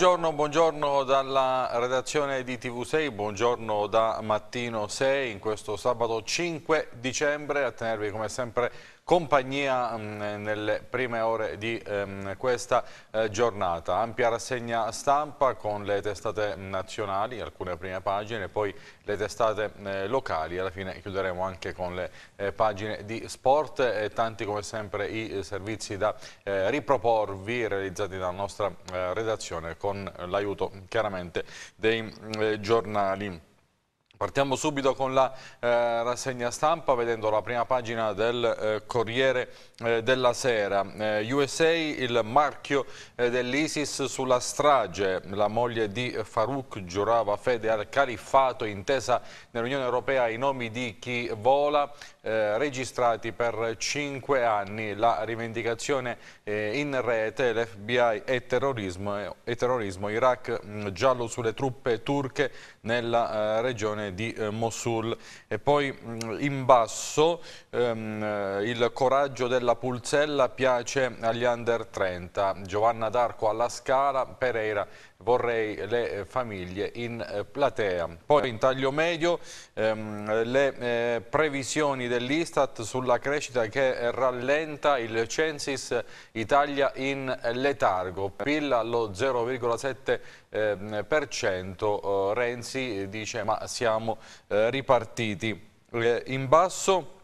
Buongiorno, buongiorno, dalla redazione di TV6, buongiorno da Mattino 6 in questo sabato 5 dicembre, a tenervi come sempre compagnia mh, mm, nelle prime ore di mh, ehm, questa eh, giornata. Ampia rassegna stampa con le testate nazionali, alcune prime pagine, poi le testate eh, locali. Alla fine chiuderemo anche con le eh, pagine di sport e tanti come sempre i eh, servizi da eh, riproporvi realizzati dalla nostra eh, redazione con l'aiuto chiaramente dei mm, giornali. Partiamo subito con la eh, rassegna stampa vedendo la prima pagina del eh, Corriere eh, della Sera. Eh, USA, il marchio eh, dell'ISIS sulla strage. La moglie di Farouk giurava fede al califfato intesa nell'Unione Europea i nomi di chi vola eh, registrati per cinque anni. La rivendicazione in rete, l'FBI e terrorismo, e terrorismo Iraq mh, mm, giallo sulle truppe turche nella regione regione di eh, Mosul. E poi mm, in basso ehm, eh, il coraggio della Pulzella piace agli under 30, Giovanna D'Arco alla Scala, Pereira vorrei le eh, famiglie in eh, platea. Poi in taglio medio ehm, le eh, previsioni dell'Istat sulla crescita che rallenta il Censis Italia in eh, letargo, PIL allo 0,7%, ehm, Renzi dice ma siamo eh, ripartiti. Eh, in basso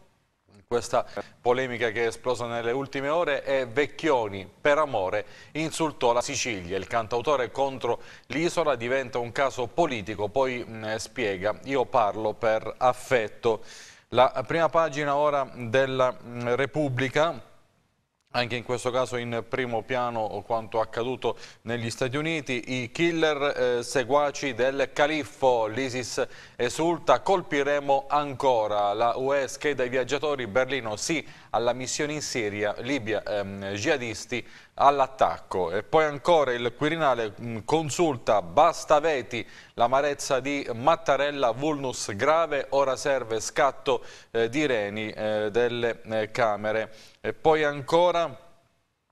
questa polemica che è esplosa nelle ultime ore è Vecchioni, per amore, insultò la Sicilia. Il cantautore contro l'isola diventa un caso politico, poi mh, mm, eh, spiega, io parlo per affetto. La prima pagina ora della mh, mm, Repubblica anche in questo caso in primo piano quanto accaduto negli Stati Uniti, i killer eh, seguaci del califfo, l'ISIS esulta, colpiremo ancora. La UE scheda i viaggiatori, Berlino sì alla missione in Siria, Libia, ehm, jihadisti all'attacco. E poi ancora il Quirinale mh, mm, consulta veti, L'amarezza di Mattarella, vulnus grave, ora serve scatto eh, di reni eh, delle eh, Camere. E poi ancora...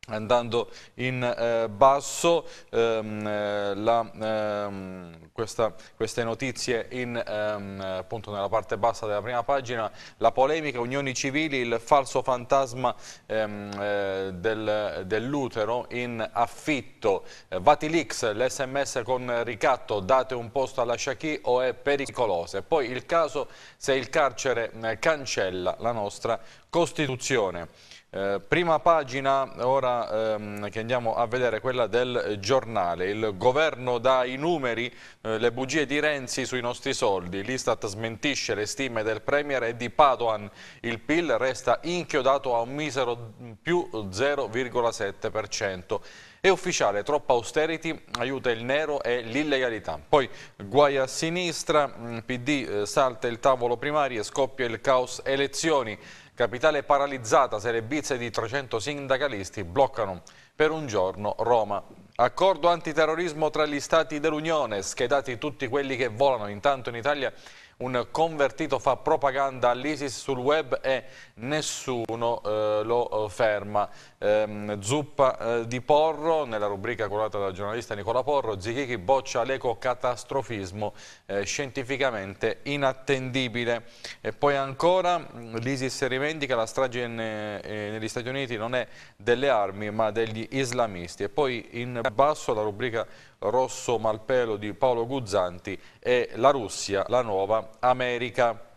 Andando in eh, basso, ehm, eh, la, ehm, questa, queste notizie in, ehm, appunto nella parte bassa della prima pagina, la polemica, unioni civili, il falso fantasma ehm, eh, del, dell'utero in affitto, eh, Vatilix, l'SMS con ricatto, date un posto alla Sciacchi o è pericolosa. Poi il caso se il carcere eh, cancella la nostra Costituzione. Eh, prima pagina ora ehm, che andiamo a vedere quella del giornale. Il governo dà i numeri, eh, le bugie di Renzi sui nostri soldi. L'Istat smentisce le stime del Premier e di Padoan. Il PIL resta inchiodato a un misero più 0,7%. È ufficiale, troppa austerity aiuta il nero e l'illegalità. Poi guai a sinistra, mm, PD eh, salta il tavolo primario e scoppia il caos elezioni. Capitale paralizzata, serebizze di 300 sindacalisti bloccano per un giorno Roma. Accordo antiterrorismo tra gli stati dell'Unione, schedati tutti quelli che volano intanto in Italia un convertito fa propaganda all'ISIS sul web e nessuno eh, lo eh, ferma. Ehm, zuppa eh, di Porro, nella rubrica curata dal giornalista Nicola Porro, Zichichi boccia l'ecocatastrofismo eh, scientificamente inattendibile. E poi ancora l'ISIS rivendica la strage eh, negli Stati Uniti non è delle armi ma degli islamisti. E poi in basso la rubrica Rosso Malpelo di Paolo Guzzanti e La Russia, la nuova America.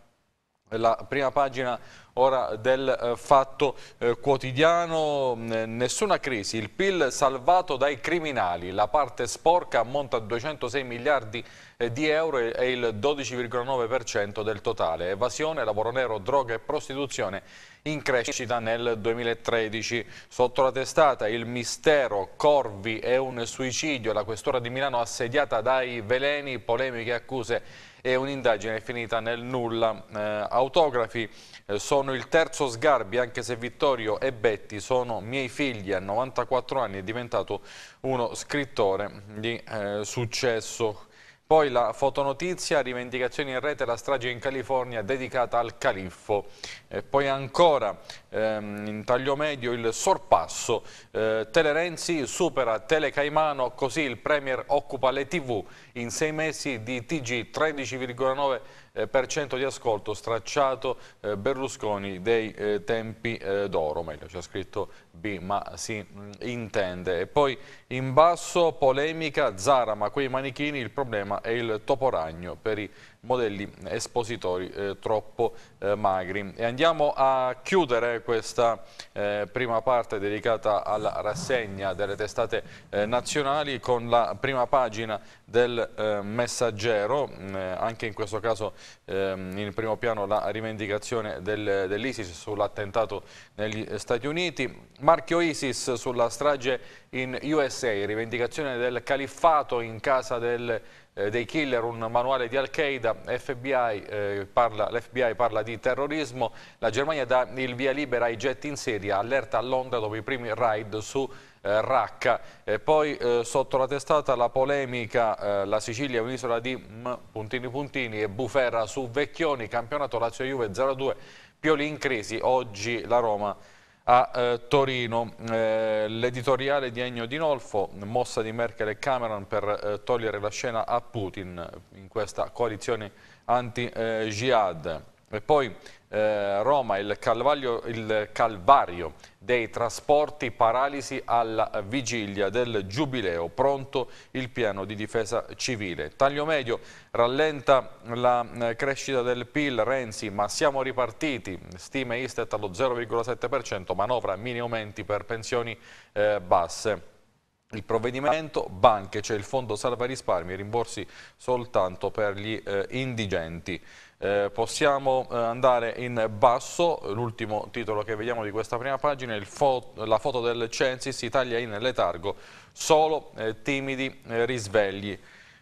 La prima pagina ora del eh, fatto eh, quotidiano, mm, eh, nessuna crisi, il PIL salvato dai criminali, la parte sporca ammonta a 206 miliardi di euro e il 12,9% del totale, evasione, lavoro nero, droga e prostituzione in crescita nel 2013. Sotto la testata il mistero Corvi è un suicidio, la questura di Milano assediata dai veleni, polemiche accuse e un'indagine finita nel nulla. Eh, autografi eh, sono il terzo Sgarbi, anche se Vittorio e Betti sono miei figli, a 94 anni è diventato uno scrittore di eh, successo. Poi la fotonotizia, rivendicazioni in rete, la strage in California dedicata al califfo. E poi ancora ehm, in taglio medio il sorpasso. Eh, Renzi supera Tele Caimano, così il Premier occupa le TV in sei mesi di TG 13,9 eh, per di ascolto stracciato eh, Berlusconi dei eh, tempi d'oro, meglio c'è scritto B ma si mm, intende. E poi in basso polemica Zara ma quei manichini il problema è il toporagno per i modelli espositori eh, troppo eh, magri. E andiamo a chiudere questa eh, prima parte dedicata alla rassegna delle testate eh, nazionali con la prima pagina del eh, messaggero, mm, eh, anche in questo caso ehm, in primo piano la rivendicazione del, dell'ISIS sull'attentato negli Stati Uniti, marchio ISIS sulla strage in USA, rivendicazione del califfato in casa del eh, dei killer, un manuale di Al-Qaeda, l'FBI eh, parla, parla di terrorismo, la Germania dà il via libera ai jet in Siria, allerta a Londra dopo i primi raid su eh, Raqqa. E poi eh, sotto la testata la polemica, eh, la Sicilia è un'isola di m, puntini puntini e bufera su Vecchioni, campionato Lazio Juve 0-2, Pioli in crisi, oggi la Roma a eh, Torino. Eh, L'editoriale di Ennio Dinolfo, mossa di Merkel e Cameron per eh, togliere la scena a Putin in questa coalizione anti-jihad. Eh, e poi eh, Roma, il, il, calvario dei trasporti paralisi alla vigilia del Giubileo, pronto il piano di difesa civile. Taglio medio rallenta la eh, crescita del PIL Renzi, ma siamo ripartiti, stime Istet allo 0,7%, manovra mini aumenti per pensioni eh, basse. Il provvedimento banche, c'è cioè il fondo salva risparmi, rimborsi soltanto per gli eh, indigenti. Eh, possiamo eh, andare in basso, l'ultimo titolo che vediamo di questa prima pagina è fo la foto del Censis, Italia in letargo, solo eh, timidi eh, risvegli.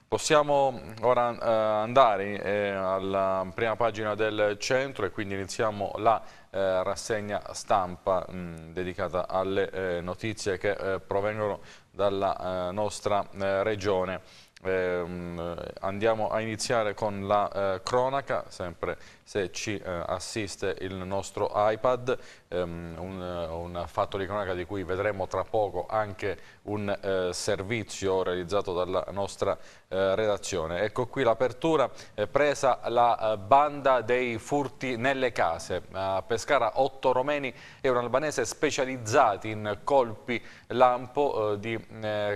Possiamo mm, ora eh, andare eh, alla prima pagina del centro e quindi iniziamo la rassegna stampa mh, mm, dedicata alle notizie che provengono dalla nostra regione. Eh, andiamo a iniziare con la eh, cronaca, sempre se ci eh, assiste il nostro iPad, um, un, eh, un, fatto di cronaca di cui vedremo tra poco anche un eh, servizio realizzato dalla nostra eh, redazione. Ecco qui l'apertura, eh, presa la eh, banda dei furti nelle case. A Pescara otto romeni e un albanese specializzati in colpi lampo di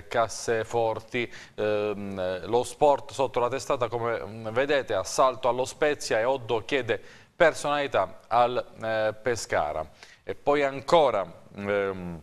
casseforti. Ehm, lo sport sotto la testata, come mm, vedete, assalto allo Spezia e Oddo chiede chiede personalità al eh, Pescara. E poi ancora... Ehm,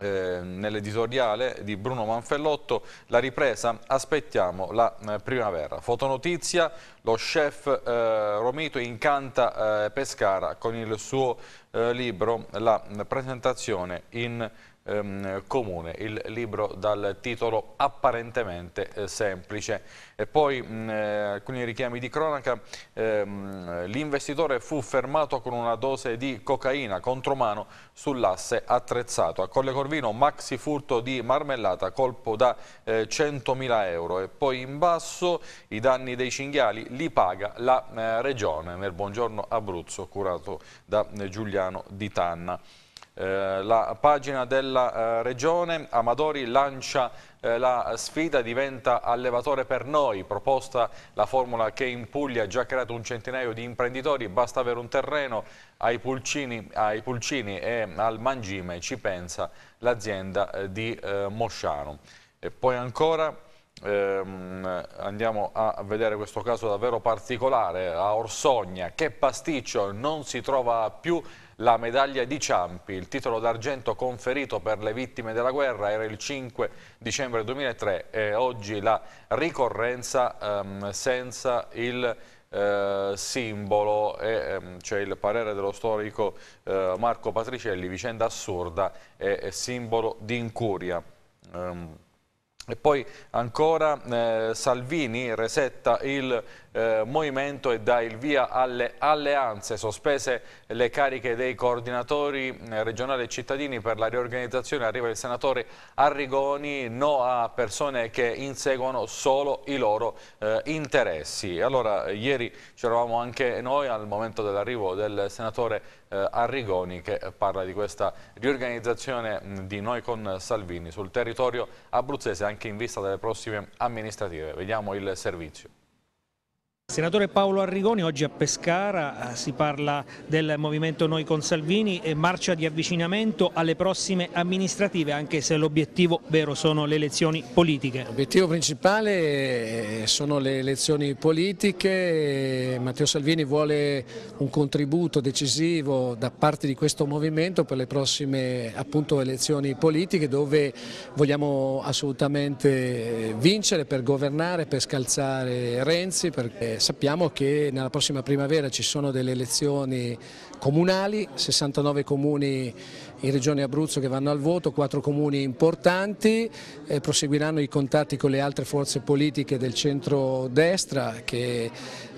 eh, nell'editoriale di Bruno Manfellotto, la ripresa, aspettiamo la eh, primavera. Fotonotizia, lo chef eh, Romito incanta eh, Pescara con il suo eh, libro La presentazione in ehm, comune. Il libro dal titolo apparentemente eh, semplice. E poi mh, eh, alcuni richiami di cronaca. Ehm, L'investitore fu fermato con una dose di cocaina contromano sull'asse attrezzato. A Colle Corvino maxi furto di marmellata, colpo da eh, 100.000 euro. E poi in basso i danni dei cinghiali li paga la eh, regione. Nel buongiorno Abruzzo curato da eh, Giuliano Di Tanna. Eh, la pagina della eh, regione, Amadori lancia eh, la sfida, diventa allevatore per noi, proposta la formula che in Puglia ha già creato un centinaio di imprenditori, basta avere un terreno ai pulcini, ai pulcini e al mangime, ci pensa l'azienda eh, di eh, Mosciano. E poi ancora ehm, andiamo a vedere questo caso davvero particolare, a Orsogna, che pasticcio, non si trova più la medaglia di Ciampi. Il titolo d'argento conferito per le vittime della guerra era il 5 dicembre 2003 e oggi la ricorrenza ehm, senza il eh, simbolo ehm, c'è cioè il parere dello storico eh, Marco Patricielli, vicenda assurda e, simbolo di incuria. Um, e poi ancora eh, Salvini resetta il eh, movimento e dà il via alle alleanze, sospese le cariche dei coordinatori mm, regionali e cittadini per la riorganizzazione, arriva il senatore Arrigoni, no a persone che inseguono solo i loro eh, interessi. Allora, ieri c'eravamo anche noi al momento dell'arrivo del senatore eh, Arrigoni che parla di questa riorganizzazione mm, di noi con Salvini sul territorio abruzzese anche in vista delle prossime amministrative. Vediamo il servizio. Senatore Paolo Arrigoni, oggi a Pescara eh, si parla del movimento Noi con Salvini e marcia di avvicinamento alle prossime amministrative, anche se l'obiettivo vero sono le elezioni politiche. L'obiettivo principale eh, sono le elezioni politiche, Matteo Salvini vuole un contributo decisivo da parte di questo movimento per le prossime appunto, elezioni politiche dove vogliamo assolutamente eh, vincere per governare, per scalzare Renzi, per sappiamo che nella prossima primavera ci sono delle elezioni comunali, 69 comuni in Regione Abruzzo che vanno al voto, quattro comuni importanti, eh, proseguiranno i contatti con le altre forze politiche del centro-destra che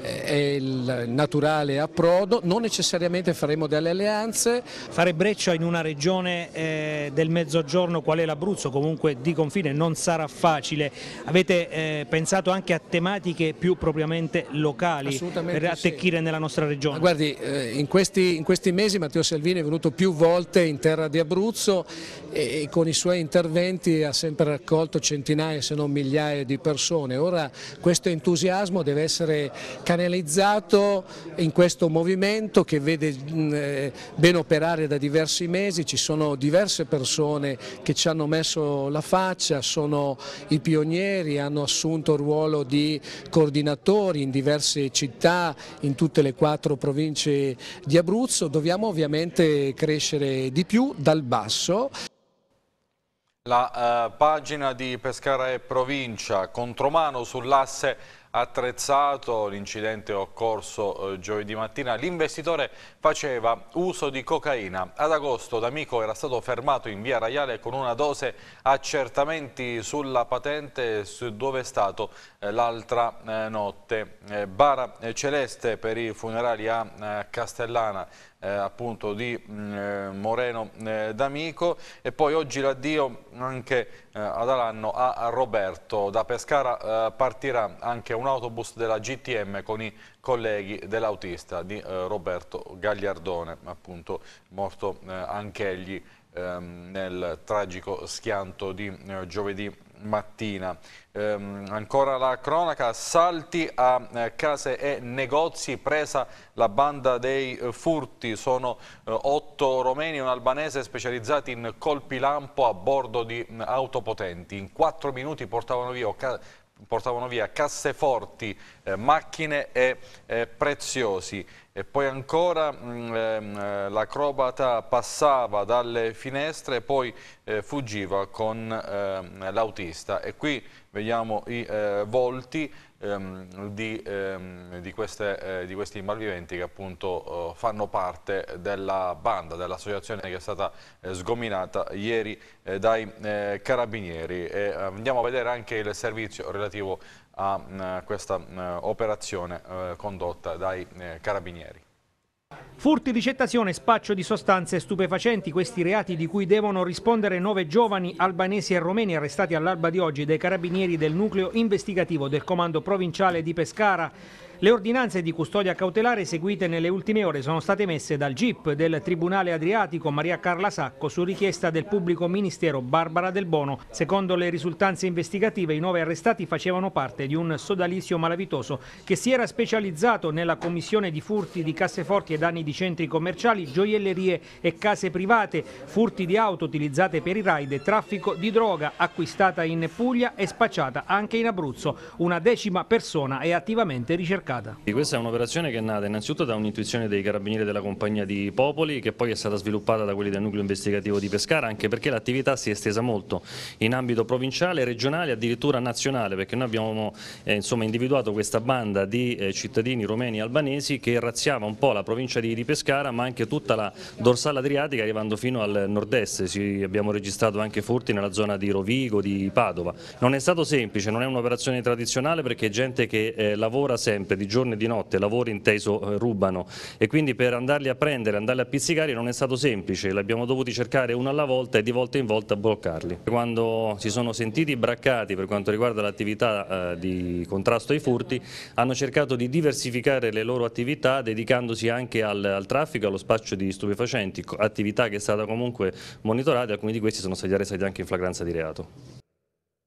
eh, è il naturale approdo, non necessariamente faremo delle alleanze. Fare breccia in una regione eh, del mezzogiorno qual è l'Abruzzo, comunque di confine, non sarà facile. Avete eh, pensato anche a tematiche più propriamente locali per attecchire sì. nella nostra regione? Ma guardi, eh, in questi in questi mesi Matteo Salvini è venuto più volte in terra di Abruzzo e, e con i suoi interventi ha sempre raccolto centinaia se non migliaia di persone. Ora questo entusiasmo deve essere canalizzato in questo movimento che vede mh, eh, ben operare da diversi mesi, ci sono diverse persone che ci hanno messo la faccia, sono i pionieri, hanno assunto il ruolo di coordinatori in diverse città, in tutte le quattro province di Abruzzo Abruzzo dobbiamo ovviamente crescere di più dal basso. La eh, pagina di Pescara e Provincia, contromano sull'asse attrezzato, l'incidente occorso eh, giovedì mattina, l'investitore faceva uso di cocaina. Ad agosto D'Amico era stato fermato in via Raiale con una dose accertamenti sulla patente su dove è stato eh, l'altra eh, notte. Eh, bara Celeste per i funerali a Castellana eh, appunto di mm, eh, Moreno eh, D'Amico e poi oggi l'addio anche ad Alanno a Roberto. Da Pescara partirà anche un autobus della GTM con i colleghi dell'autista di Roberto Gagliardone, appunto morto anch'egli ehm, nel tragico schianto di giovedì mattina. Ehm, ancora la cronaca, assalti a eh, case e negozi, presa la banda dei eh, furti, sono eh, otto romeni e un albanese specializzati in colpi lampo a bordo di mh, mm, autopotenti. In quattro minuti portavano via portavano via casseforti, eh, macchine e eh, preziosi. E poi ancora mm, ehm, eh, l'acrobata passava dalle finestre e poi eh, fuggiva con ehm, l'autista. E qui vediamo i eh, volti ehm, di, ehm, di, queste, eh, di, questi malviventi che appunto eh, fanno parte della banda, dell'associazione che è stata eh, sgominata ieri eh, dai eh, carabinieri. E eh, andiamo a vedere anche il servizio relativo a mh, mm, questa mh, mm, operazione condotta dai carabinieri. Furti di cettazione, spaccio di sostanze stupefacenti, questi reati di cui devono rispondere nove giovani albanesi e romeni arrestati all'alba di oggi dai carabinieri del nucleo investigativo del comando provinciale di Pescara. Le ordinanze di custodia cautelare eseguite nelle ultime ore sono state emesse dal GIP del Tribunale Adriatico Maria Carla Sacco su richiesta del pubblico ministero Barbara Del Bono. Secondo le risultanze investigative i nuovi arrestati facevano parte di un sodalizio malavitoso che si era specializzato nella commissione di furti di casseforti e danni di centri commerciali, gioiellerie e case private, furti di auto utilizzate per i raid e traffico di droga acquistata in Puglia e spacciata anche in Abruzzo. Una decima persona è attivamente ricercata attaccata. questa è un'operazione che è nata innanzitutto da un'intuizione dei carabinieri della compagnia di Popoli che poi è stata sviluppata da quelli del nucleo investigativo di Pescara anche perché l'attività si è estesa molto in ambito provinciale, regionale e addirittura nazionale perché noi abbiamo eh, insomma, individuato questa banda di eh, cittadini romeni e albanesi che razziava un po' la provincia di, di Pescara ma anche tutta la dorsale adriatica arrivando fino al nord-est, abbiamo registrato anche furti nella zona di Rovigo, di Padova. Non è stato semplice, non è un'operazione tradizionale perché è gente che eh, lavora sempre di giorno e di notte, lavori inteso eh, rubano e quindi per andarli a prendere, andarli a pizzicare non è stato semplice, li abbiamo dovuti cercare uno alla volta e di volta in volta bloccarli. Quando si sono sentiti braccati per quanto riguarda l'attività eh, di contrasto ai furti hanno cercato di diversificare le loro attività dedicandosi anche al, al traffico, allo spaccio di stupefacenti, attività che è stata comunque monitorata e alcuni di questi sono stati arrestati anche in flagranza di reato.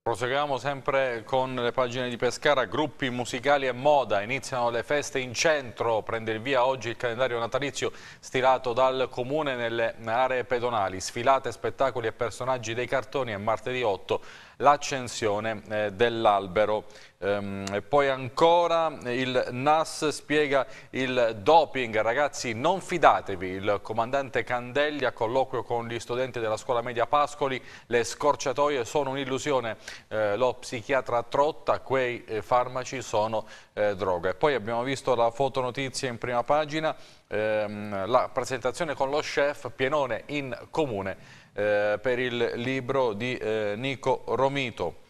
Proseguiamo sempre con le pagine di Pescara, gruppi musicali e moda, iniziano le feste in centro, prende il via oggi il calendario natalizio stilato dal comune nelle aree pedonali, sfilate, spettacoli e personaggi dei cartoni e martedì 8 l'accensione eh, dell'albero. Ehm, poi ancora eh, il NAS spiega il doping, ragazzi non fidatevi, il comandante Candelli a colloquio con gli studenti della scuola media Pascoli, le scorciatoie sono un'illusione, eh, lo psichiatra Trotta, quei eh, farmaci sono eh, droga. poi abbiamo visto la fotonotizia in prima pagina, ehm, la presentazione con lo chef Pienone in comune eh, per il libro di eh, Nico Romito.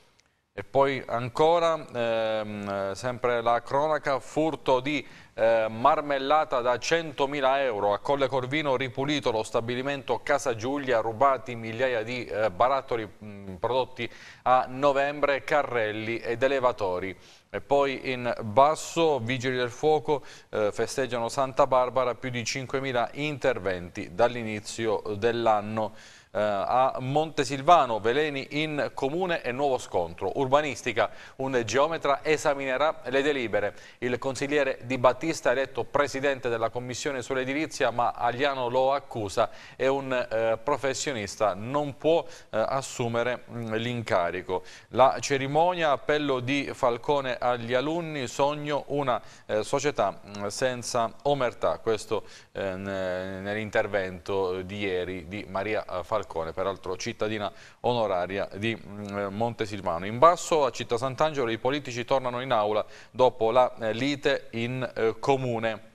E poi ancora, ehm, sempre la cronaca, furto di eh, marmellata da 100.000 euro a Colle Corvino, ripulito lo stabilimento Casa Giulia, rubati migliaia di eh, barattoli mh, prodotti a novembre, carrelli ed elevatori. E poi in basso, Vigili del Fuoco eh, festeggiano Santa Barbara, più di 5.000 interventi dall'inizio dell'anno. Eh, a Montesilvano, veleni in comune e nuovo scontro. Urbanistica, un geometra esaminerà le delibere. Il consigliere Di Battista, eletto presidente della commissione sull'edilizia, ma Agliano lo accusa, è un eh, professionista, non può eh, assumere mm, l'incarico. La cerimonia, appello di Falcone agli alunni, sogno una eh, società mm, senza omertà. Questo eh, nell'intervento di ieri di Maria eh, Falcone Falcone, peraltro cittadina onoraria di mm, eh, Montesilvano. In basso a Città Sant'Angelo i politici tornano in aula dopo la eh, lite in eh, comune.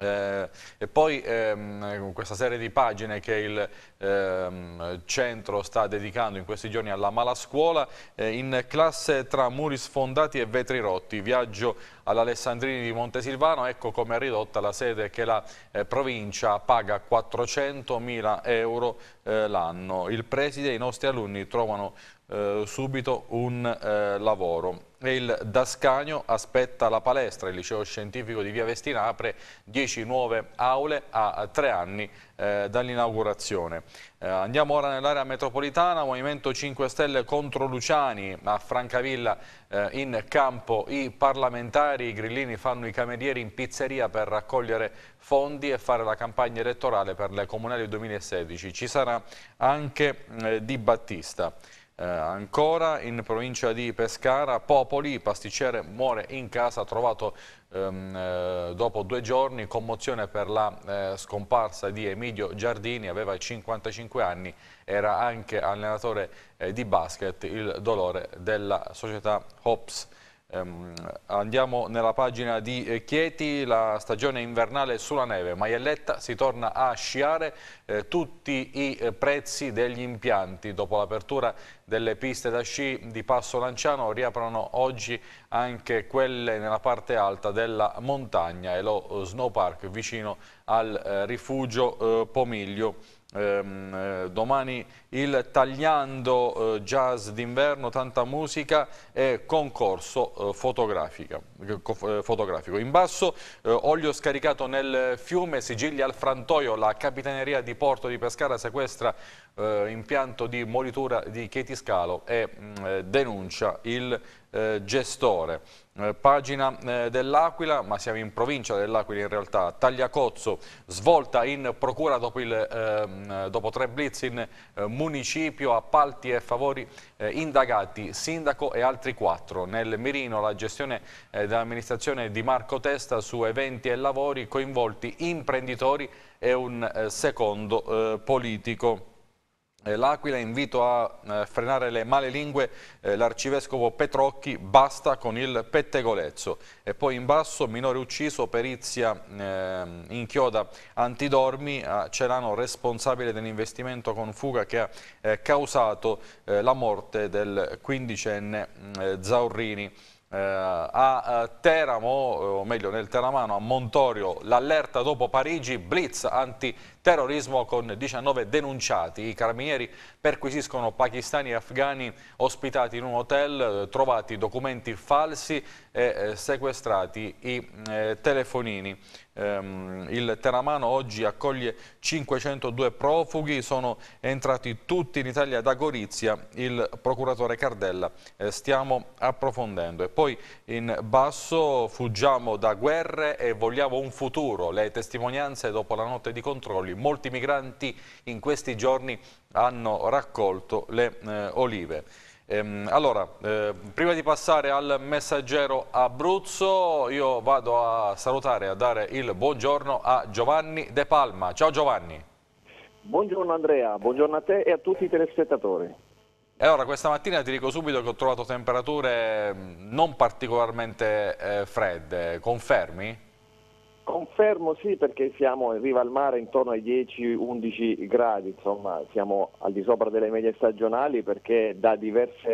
Eh, e poi ehm, questa serie di pagine che il ehm, centro sta dedicando in questi giorni alla malascuola eh, in classe tra muri sfondati e vetri rotti, viaggio all'Alessandrini di Montesilvano, ecco come è ridotta la sede che la eh, provincia paga 400.000 euro eh, l'anno. Il preside e i nostri alunni trovano eh, subito un eh, lavoro e il Dascagno aspetta la palestra. Il liceo scientifico di Via Vestina apre 10 nuove aule a tre anni eh, dall'inaugurazione. Eh, andiamo ora nell'area metropolitana, Movimento 5 Stelle contro Luciani a Francavilla eh, in campo i parlamentari, i grillini fanno i camerieri in pizzeria per raccogliere fondi e fare la campagna elettorale per le comunali 2016. Ci sarà anche eh, Di Battista. Eh, ancora in provincia di Pescara, Popoli, pasticcere muore in casa, trovato ehm, eh, dopo due giorni, commozione per la eh, scomparsa di Emilio Giardini, aveva 55 anni, era anche allenatore eh, di basket, il dolore della società Hops. Ehm, andiamo nella pagina di eh, Chieti, la stagione invernale sulla neve, Maielletta si torna a sciare eh, tutti i eh, prezzi degli impianti. Dopo l'apertura delle piste da sci di Passo Lanciano riaprono oggi anche quelle nella parte alta della montagna e lo eh, snowpark vicino al eh, rifugio eh, Pomiglio. Ehm, eh, domani il tagliando eh, jazz d'inverno, tanta musica e concorso eh, eh, eh, fotografico. In basso eh, olio scaricato nel fiume, sigilli al frantoio, la capitaneria di Porto di Pescara sequestra impianto di molitura di Chetiscalo e mh, mm, denuncia il gestore. Eh, pagina eh, dell'Aquila, ma siamo in provincia dell'Aquila in realtà, Tagliacozzo, svolta in procura dopo, il, ehm, dopo tre blitz in eh, municipio, appalti e favori indagati, sindaco e altri quattro. Nel mirino la gestione dell'amministrazione di Marco Testa su eventi e lavori coinvolti imprenditori e un secondo politico. Eh, L'Aquila invito a eh, frenare le male lingue eh, l'arcivescovo Petrocchi, basta con il pettegolezzo. E poi in basso, minore ucciso, perizia eh, chioda antidormi, a Celano responsabile dell'investimento con fuga che ha eh, causato eh, la morte del quindicenne mm, Zaurrini. Eh, a eh, Teramo, eh, o meglio nel Teramano, a Montorio, l'allerta dopo Parigi, blitz antiterrorismo con 19 denunciati. I carabinieri perquisiscono pakistani e afghani ospitati in un hotel, trovati documenti falsi e sequestrati i telefonini. Ehm, il Teramano oggi accoglie 502 profughi, sono entrati tutti in Italia da Gorizia, il procuratore Cardella eh, stiamo approfondendo. E poi in basso fuggiamo da guerre e vogliamo un futuro, le testimonianze dopo la notte di controlli, molti migranti in questi giorni hanno raccolto le eh, olive. Ehm, allora, eh, prima di passare al messaggero Abruzzo, io vado a salutare, e a dare il buongiorno a Giovanni De Palma. Ciao Giovanni. Buongiorno Andrea, buongiorno a te e a tutti i telespettatori. E allora, questa mattina ti dico subito che ho trovato temperature mm, non particolarmente eh, fredde, confermi? Confermo sì perché siamo in riva al mare intorno ai 10-11 gradi, insomma siamo al di sopra delle medie stagionali perché da, diverse,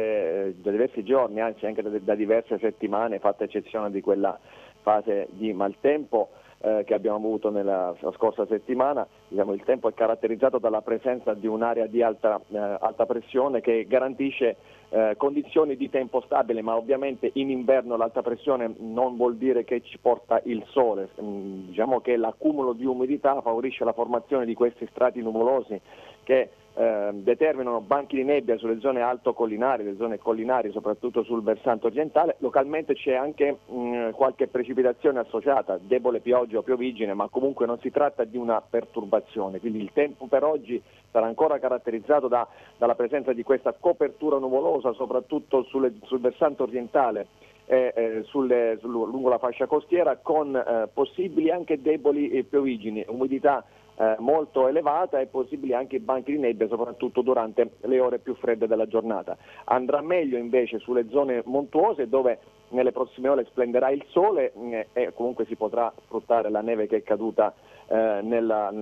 eh, da diversi giorni, anzi anche da, diverse settimane, fatta eccezione di quella fase di maltempo eh, che abbiamo avuto nella scorsa settimana, diciamo, il tempo è caratterizzato dalla presenza di un'area di alta, eh, alta pressione che garantisce eh, condizioni di tempo stabile, ma ovviamente in inverno l'alta pressione non vuol dire che ci porta il sole, mm, diciamo che l'accumulo di umidità favorisce la formazione di questi strati nuvolosi che Ehm, determinano banchi di nebbia sulle zone altocollinari, le zone collinari soprattutto sul versante orientale, localmente c'è anche mh, mm, qualche precipitazione associata, debole pioggia o piovigine, ma comunque non si tratta di una perturbazione, quindi il tempo per oggi sarà ancora caratterizzato da, dalla presenza di questa copertura nuvolosa soprattutto sulle, sul versante orientale eh, eh, sulle, sul, lungo la fascia costiera con eh, possibili anche deboli piovigini, umidità eh, molto elevata e possibili anche banchi di nebbia soprattutto durante le ore più fredde della giornata. Andrà meglio invece sulle zone montuose dove nelle prossime ore splenderà il sole eh, e comunque si potrà sfruttare la neve che è caduta eh, nella,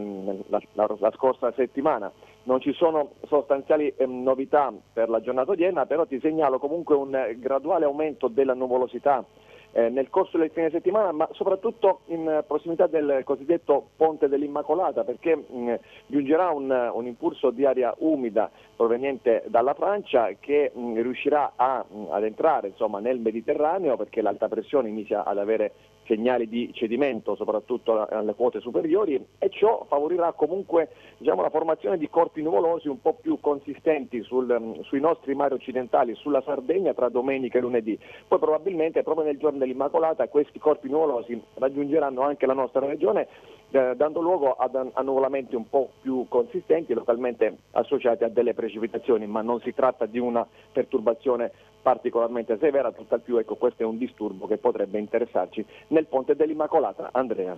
la, la, la, scorsa settimana. Non ci sono sostanziali eh, novità per la giornata odierna, però ti segnalo comunque un eh, graduale aumento della nuvolosità eh, nel corso del fine settimana, ma soprattutto in prossimità del cosiddetto Ponte dell'Immacolata, perché mh, mm, giungerà un, un, impulso di aria umida proveniente dalla Francia che mh, mm, riuscirà a, mh, mm, ad entrare insomma, nel Mediterraneo, perché l'alta pressione inizia ad avere segnali di cedimento soprattutto alle quote superiori e ciò favorirà comunque diciamo, la formazione di corpi nuvolosi un po' più consistenti sul, mm, sui nostri mari occidentali, sulla Sardegna tra domenica e lunedì. Poi probabilmente proprio nel giorno dell'Immacolata questi corpi nuvolosi raggiungeranno anche la nostra regione eh, dando luogo ad annuvolamenti un po' più consistenti, localmente associati a delle precipitazioni, ma non si tratta di una perturbazione particolarmente severa, tutt'al più ecco, questo è un disturbo che potrebbe interessarci nel ponte dell'Immacolata. Andrea.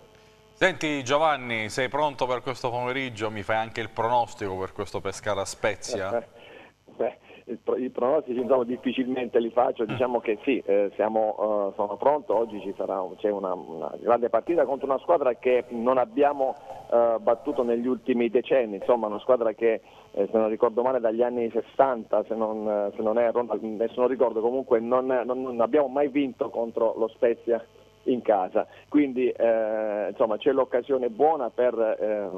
Senti Giovanni, sei pronto per questo pomeriggio? Mi fai anche il pronostico per questo Pescara Spezia? Beh, i pronostici diciamo, insomma, difficilmente li faccio, ah. diciamo che sì, eh, siamo, eh, sono pronto, oggi sarà, c'è una, una, grande partita contro una squadra che non abbiamo eh, battuto negli ultimi decenni, insomma una squadra che eh, se non ricordo male dagli anni 60, se non, se non erro, nessuno ricordo, comunque non, non, non abbiamo mai vinto contro lo Spezia in casa. Quindi eh, insomma, c'è l'occasione buona per eh,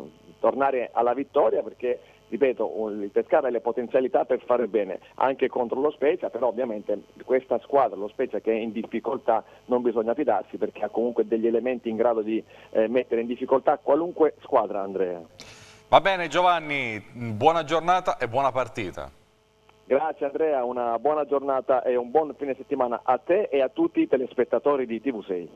tornare alla vittoria perché ripeto, il Pescara ha le potenzialità per fare bene anche contro lo Spezia, però ovviamente questa squadra, lo Spezia che è in difficoltà, non bisogna fidarsi perché ha comunque degli elementi in grado di eh, mettere in difficoltà qualunque squadra, Andrea. Va bene Giovanni, buona giornata e buona partita. Grazie Andrea, una buona giornata e un buon fine settimana a te e a tutti i telespettatori di TV6.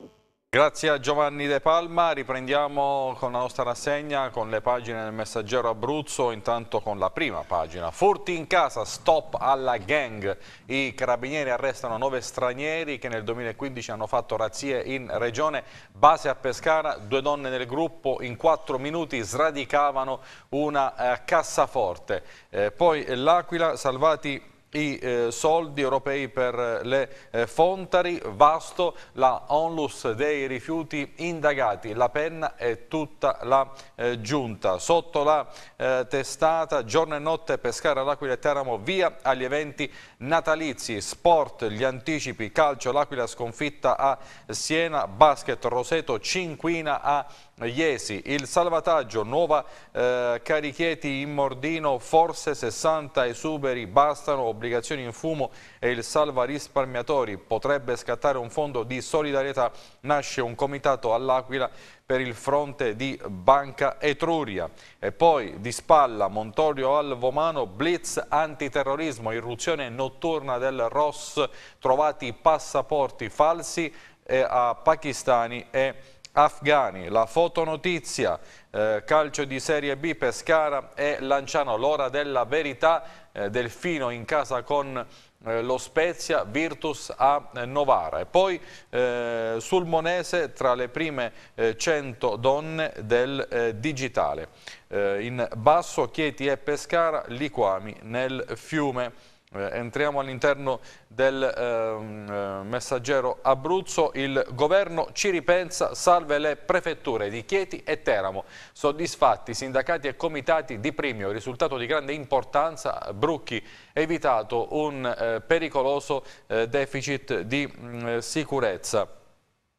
Grazie a Giovanni De Palma, riprendiamo con la nostra rassegna con le pagine del messaggero Abruzzo, intanto con la prima pagina. Furti in casa, stop alla gang. I carabinieri arrestano nove stranieri che nel 2015 hanno fatto razzie in regione. Base a Pescara, due donne del gruppo in quattro minuti sradicavano una eh, cassaforte. Eh, poi l'Aquila, salvati i eh, soldi europei per eh, le eh, Fontari, Vasto, la onlus dei rifiuti indagati, la penna e tutta la eh, giunta. Sotto la eh, testata giorno e notte Pescara, L'Aquila e Teramo via agli eventi natalizi, sport, gli anticipi, calcio, L'Aquila sconfitta a Siena, basket, Roseto, Cinquina a Siena. Iesi, il salvataggio, nuova eh, Carichieti in Mordino, forse 60 esuberi bastano, obbligazioni in fumo e il salva risparmiatori, potrebbe scattare un fondo di solidarietà, nasce un comitato all'Aquila per il fronte di Banca Etruria. E poi di spalla Montorio Alvomano, blitz antiterrorismo, irruzione notturna del ROS, trovati passaporti falsi eh, a pakistani e afghani, la fotonotizia, eh, calcio di Serie B, Pescara e Lanciano, l'ora della verità, eh, Delfino in casa con eh, lo Spezia, Virtus a eh, Novara e poi eh, sul Monese tra le prime 100 eh, donne del digitale, in basso Chieti e Pescara, Liquami nel fiume. Eh, entriamo all'interno del ehm, eh, messaggero Abruzzo, il governo ci ripensa, salve le prefetture di Chieti e Teramo. Soddisfatti sindacati e comitati di primio, risultato di grande importanza, Brucchi evitato un eh, pericoloso eh, deficit di mh, mm, eh, sicurezza.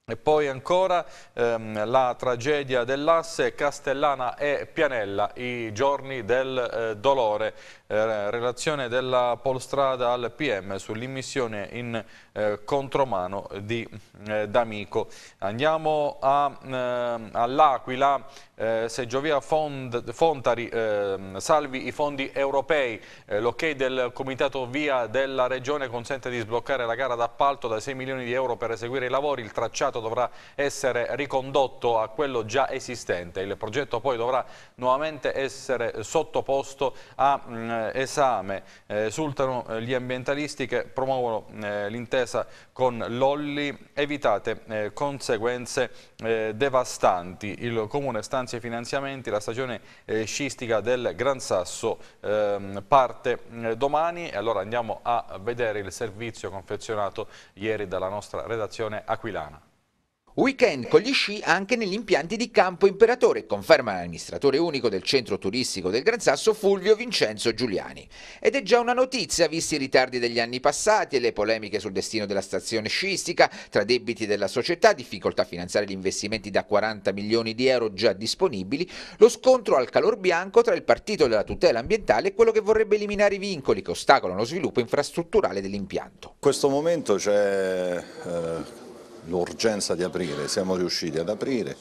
E poi ancora ehm, la tragedia dell'asse Castellana e Pianella, i giorni del eh, dolore. Eh, relazione della Polstrada al PM sull'immissione in eh, contromano di eh, D'Amico. Andiamo eh, all'Aquila, eh, Seggiovia Fond, Fontari, ehm, salvi i fondi europei, l'ok del Comitato Via della Regione consente di sbloccare la gara d'appalto da 6 milioni di euro per eseguire i lavori, il tracciato dovrà essere ricondotto a quello già esistente, il progetto poi dovrà nuovamente essere sottoposto a mh, mm, esame eh, esultano eh, gli ambientalisti che promuovono eh, l'intesa con l'Olli, evitate conseguenze devastanti. Il Comune stanzia i finanziamenti, la stagione scistica del Gran Sasso ehm, parte domani e allora andiamo a vedere il servizio confezionato ieri dalla nostra redazione aquilana. Weekend con gli sci anche negli impianti di Campo Imperatore, conferma l'amministratore unico del centro turistico del Gran Sasso Fulvio Vincenzo Giuliani. Ed è già una notizia, visti i ritardi degli anni passati e le polemiche sul destino della stazione sciistica, tra debiti della società, difficoltà a finanziare gli investimenti da 40 milioni di euro già disponibili, lo scontro al calor bianco tra il partito della tutela ambientale e quello che vorrebbe eliminare i vincoli che ostacolano lo sviluppo infrastrutturale dell'impianto. In questo momento c'è... Eh l'urgenza di aprire, siamo riusciti ad aprire,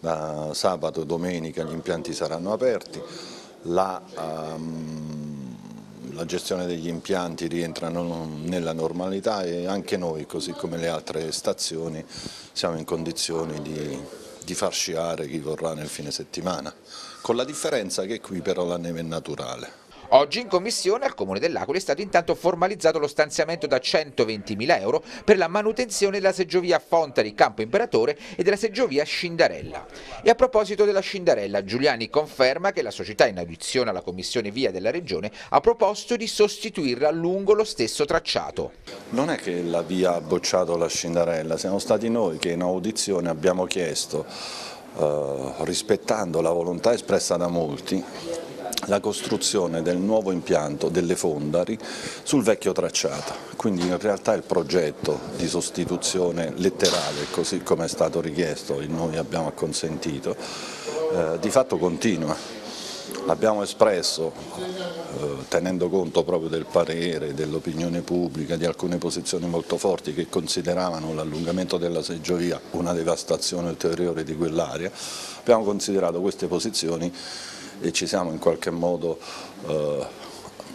da sabato e domenica gli impianti saranno aperti, la, um, la gestione degli impianti rientra nella normalità e anche noi, così come le altre stazioni, siamo in condizioni di, di far sciare chi vorrà nel fine settimana, con la differenza che qui però la neve è naturale. Oggi in commissione al Comune dell'Aquila è stato intanto formalizzato lo stanziamento da 120.000 euro per la manutenzione della seggiovia Fontari Campo Imperatore e della seggiovia Scindarella. E a proposito della Scindarella, Giuliani conferma che la società in audizione alla commissione via della regione ha proposto di sostituirla lungo lo stesso tracciato. Non è che la via ha bocciato la Scindarella, siamo stati noi che in audizione abbiamo chiesto, eh, rispettando la volontà espressa da molti, la costruzione del nuovo impianto delle Fondari sul vecchio tracciato, quindi in realtà il progetto di sostituzione letterale, così come è stato richiesto e noi abbiamo acconsentito, eh, di fatto continua. L'abbiamo espresso eh, tenendo conto proprio del parere, dell'opinione pubblica, di alcune posizioni molto forti che consideravano l'allungamento della seggiovia una devastazione ulteriore di quell'area, abbiamo considerato queste posizioni e ci siamo in qualche modo eh,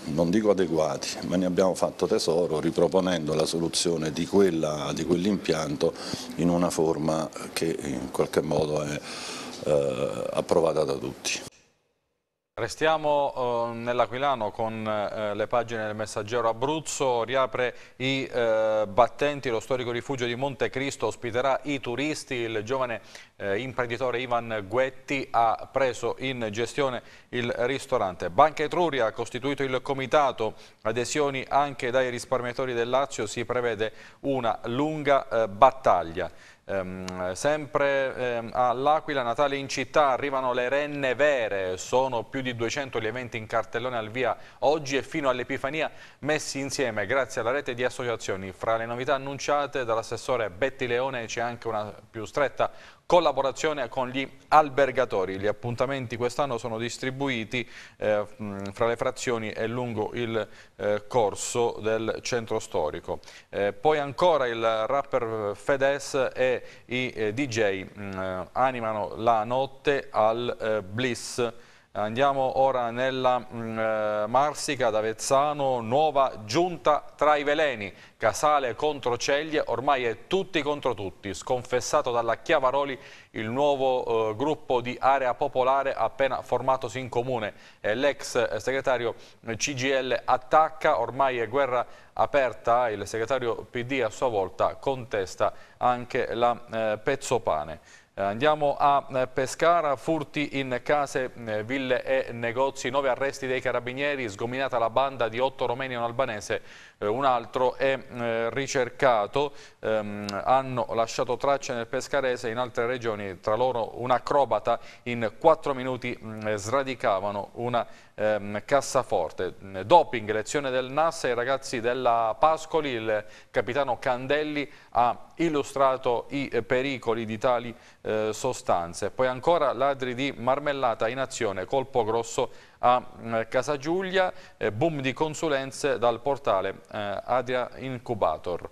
non dico adeguati, ma ne abbiamo fatto tesoro riproponendo la soluzione di quell'impianto in una forma che in qualche modo è eh, approvata da tutti. Restiamo eh, nell'Aquilano con eh, le pagine del messaggero Abruzzo, riapre i eh, battenti, lo storico rifugio di Monte Cristo ospiterà i turisti, il giovane eh, imprenditore Ivan Guetti ha preso in gestione il ristorante. Banca Etruria ha costituito il comitato, adesioni anche dai risparmiatori del Lazio, si prevede una lunga eh, battaglia. Ehm, sempre ehm, all'Aquila, Natale in città, arrivano le renne vere, sono più di 200 gli eventi in cartellone al via oggi e fino all'Epifania messi insieme grazie alla rete di associazioni. Fra le novità annunciate dall'assessore Betti Leone c'è anche una più stretta collaborazione con gli albergatori. Gli appuntamenti quest'anno sono distribuiti eh, fra le frazioni e lungo il eh, corso del centro storico. Eh, poi ancora il rapper Fedes e i eh, DJ mh, animano la notte al eh, Bliss Andiamo ora nella mh, mm, eh, Marsica ad Avezzano, nuova giunta tra i veleni, Casale contro Ceglie, ormai è tutti contro tutti, sconfessato dalla Chiavaroli il nuovo eh, gruppo di area popolare appena formatosi in comune. L'ex eh, segretario eh, CGL attacca, ormai è guerra aperta, il segretario PD a sua volta contesta anche la eh, Pezzopane. Eh, andiamo a eh, Pescara, furti in case, eh, ville e negozi, nove arresti dei carabinieri, sgominata la banda di otto romeni e un albanese eh, un altro è eh, ricercato, ehm, hanno lasciato tracce nel Pescarese e in altre regioni, tra loro un acrobata in quattro minuti mm, eh, sradicavano una ehm, cassaforte. Mm, doping, lezione del NAS ai ragazzi della Pascoli, il capitano Candelli ha illustrato i pericoli di tali sostanze. Poi ancora ladri di marmellata in azione, colpo grosso a eh, Casa Giulia, eh, boom di consulenze dal portale eh, Adria Incubator.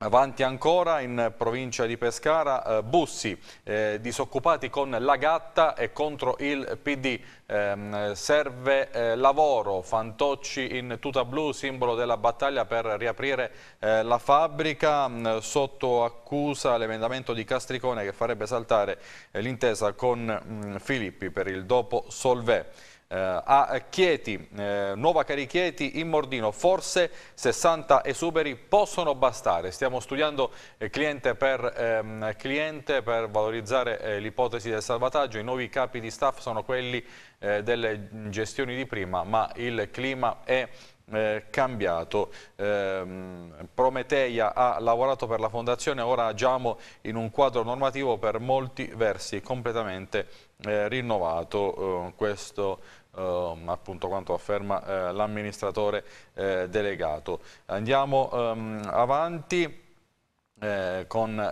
Avanti ancora in provincia di Pescara, eh, Bussi, eh, disoccupati con la gatta e contro il PD. Ehm, eh, serve lavoro, Fantocci in tuta blu, simbolo della battaglia per riaprire eh, la fabbrica. Mm, sotto accusa l'emendamento di Castricone che farebbe saltare eh, l'intesa con mh, mm, Filippi per il dopo Solvè. Eh, a Chieti, eh, Nuova Carichieti, in Mordino, forse 60 esuberi possono bastare. Stiamo studiando eh, cliente per ehm, cliente per valorizzare eh, l'ipotesi del salvataggio. I nuovi capi di staff sono quelli eh, delle gestioni di prima, ma il clima è eh, cambiato. Eh, Prometeia ha lavorato per la fondazione, ora agiamo in un quadro normativo per molti versi completamente eh, rinnovato. questo eh, appunto quanto afferma eh, l'amministratore eh, delegato. Andiamo ehm, avanti. Eh, con eh,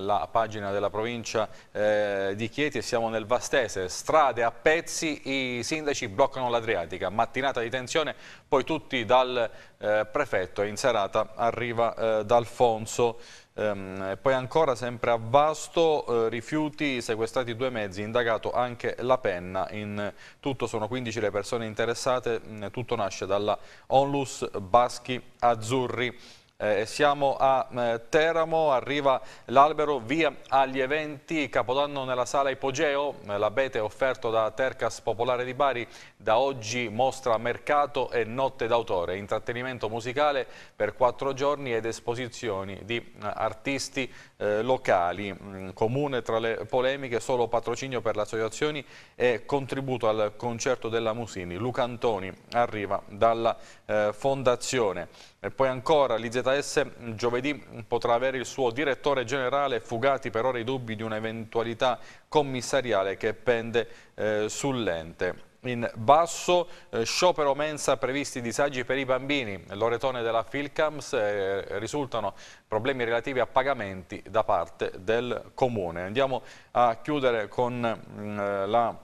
la pagina della provincia eh, di Chieti e siamo nel Vastese, strade a pezzi, i sindaci bloccano l'Adriatica, mattinata di tensione, poi tutti dal eh, prefetto e in serata arriva eh, D'Alfonso. Ehm, e poi ancora sempre a Vasto, eh, rifiuti, sequestrati due mezzi, indagato anche la penna. In tutto sono 15 le persone interessate, mm, tutto nasce dalla Onlus Baschi Azzurri. Eh, siamo a eh, Teramo, arriva l'albero, via agli eventi, Capodanno nella sala Ipogeo, eh, l'abete offerto da Tercas Popolare di Bari, da oggi mostra mercato e notte d'autore, intrattenimento musicale per quattro giorni ed esposizioni di eh, artisti eh, locali, mm, comune tra le polemiche solo patrocinio per le associazioni e contributo al concerto della Musini, Luca Antoni arriva dalla eh, fondazione e poi ancora l'IZT JS giovedì potrà avere il suo direttore generale fugati per ora i dubbi di un'eventualità commissariale che pende eh, sull'ente in basso, eh, sciopero mensa previsti disagi per i bambini, l'oretone della Filcams eh, risultano problemi relativi a pagamenti da parte del comune. Andiamo a chiudere con mh, mm, la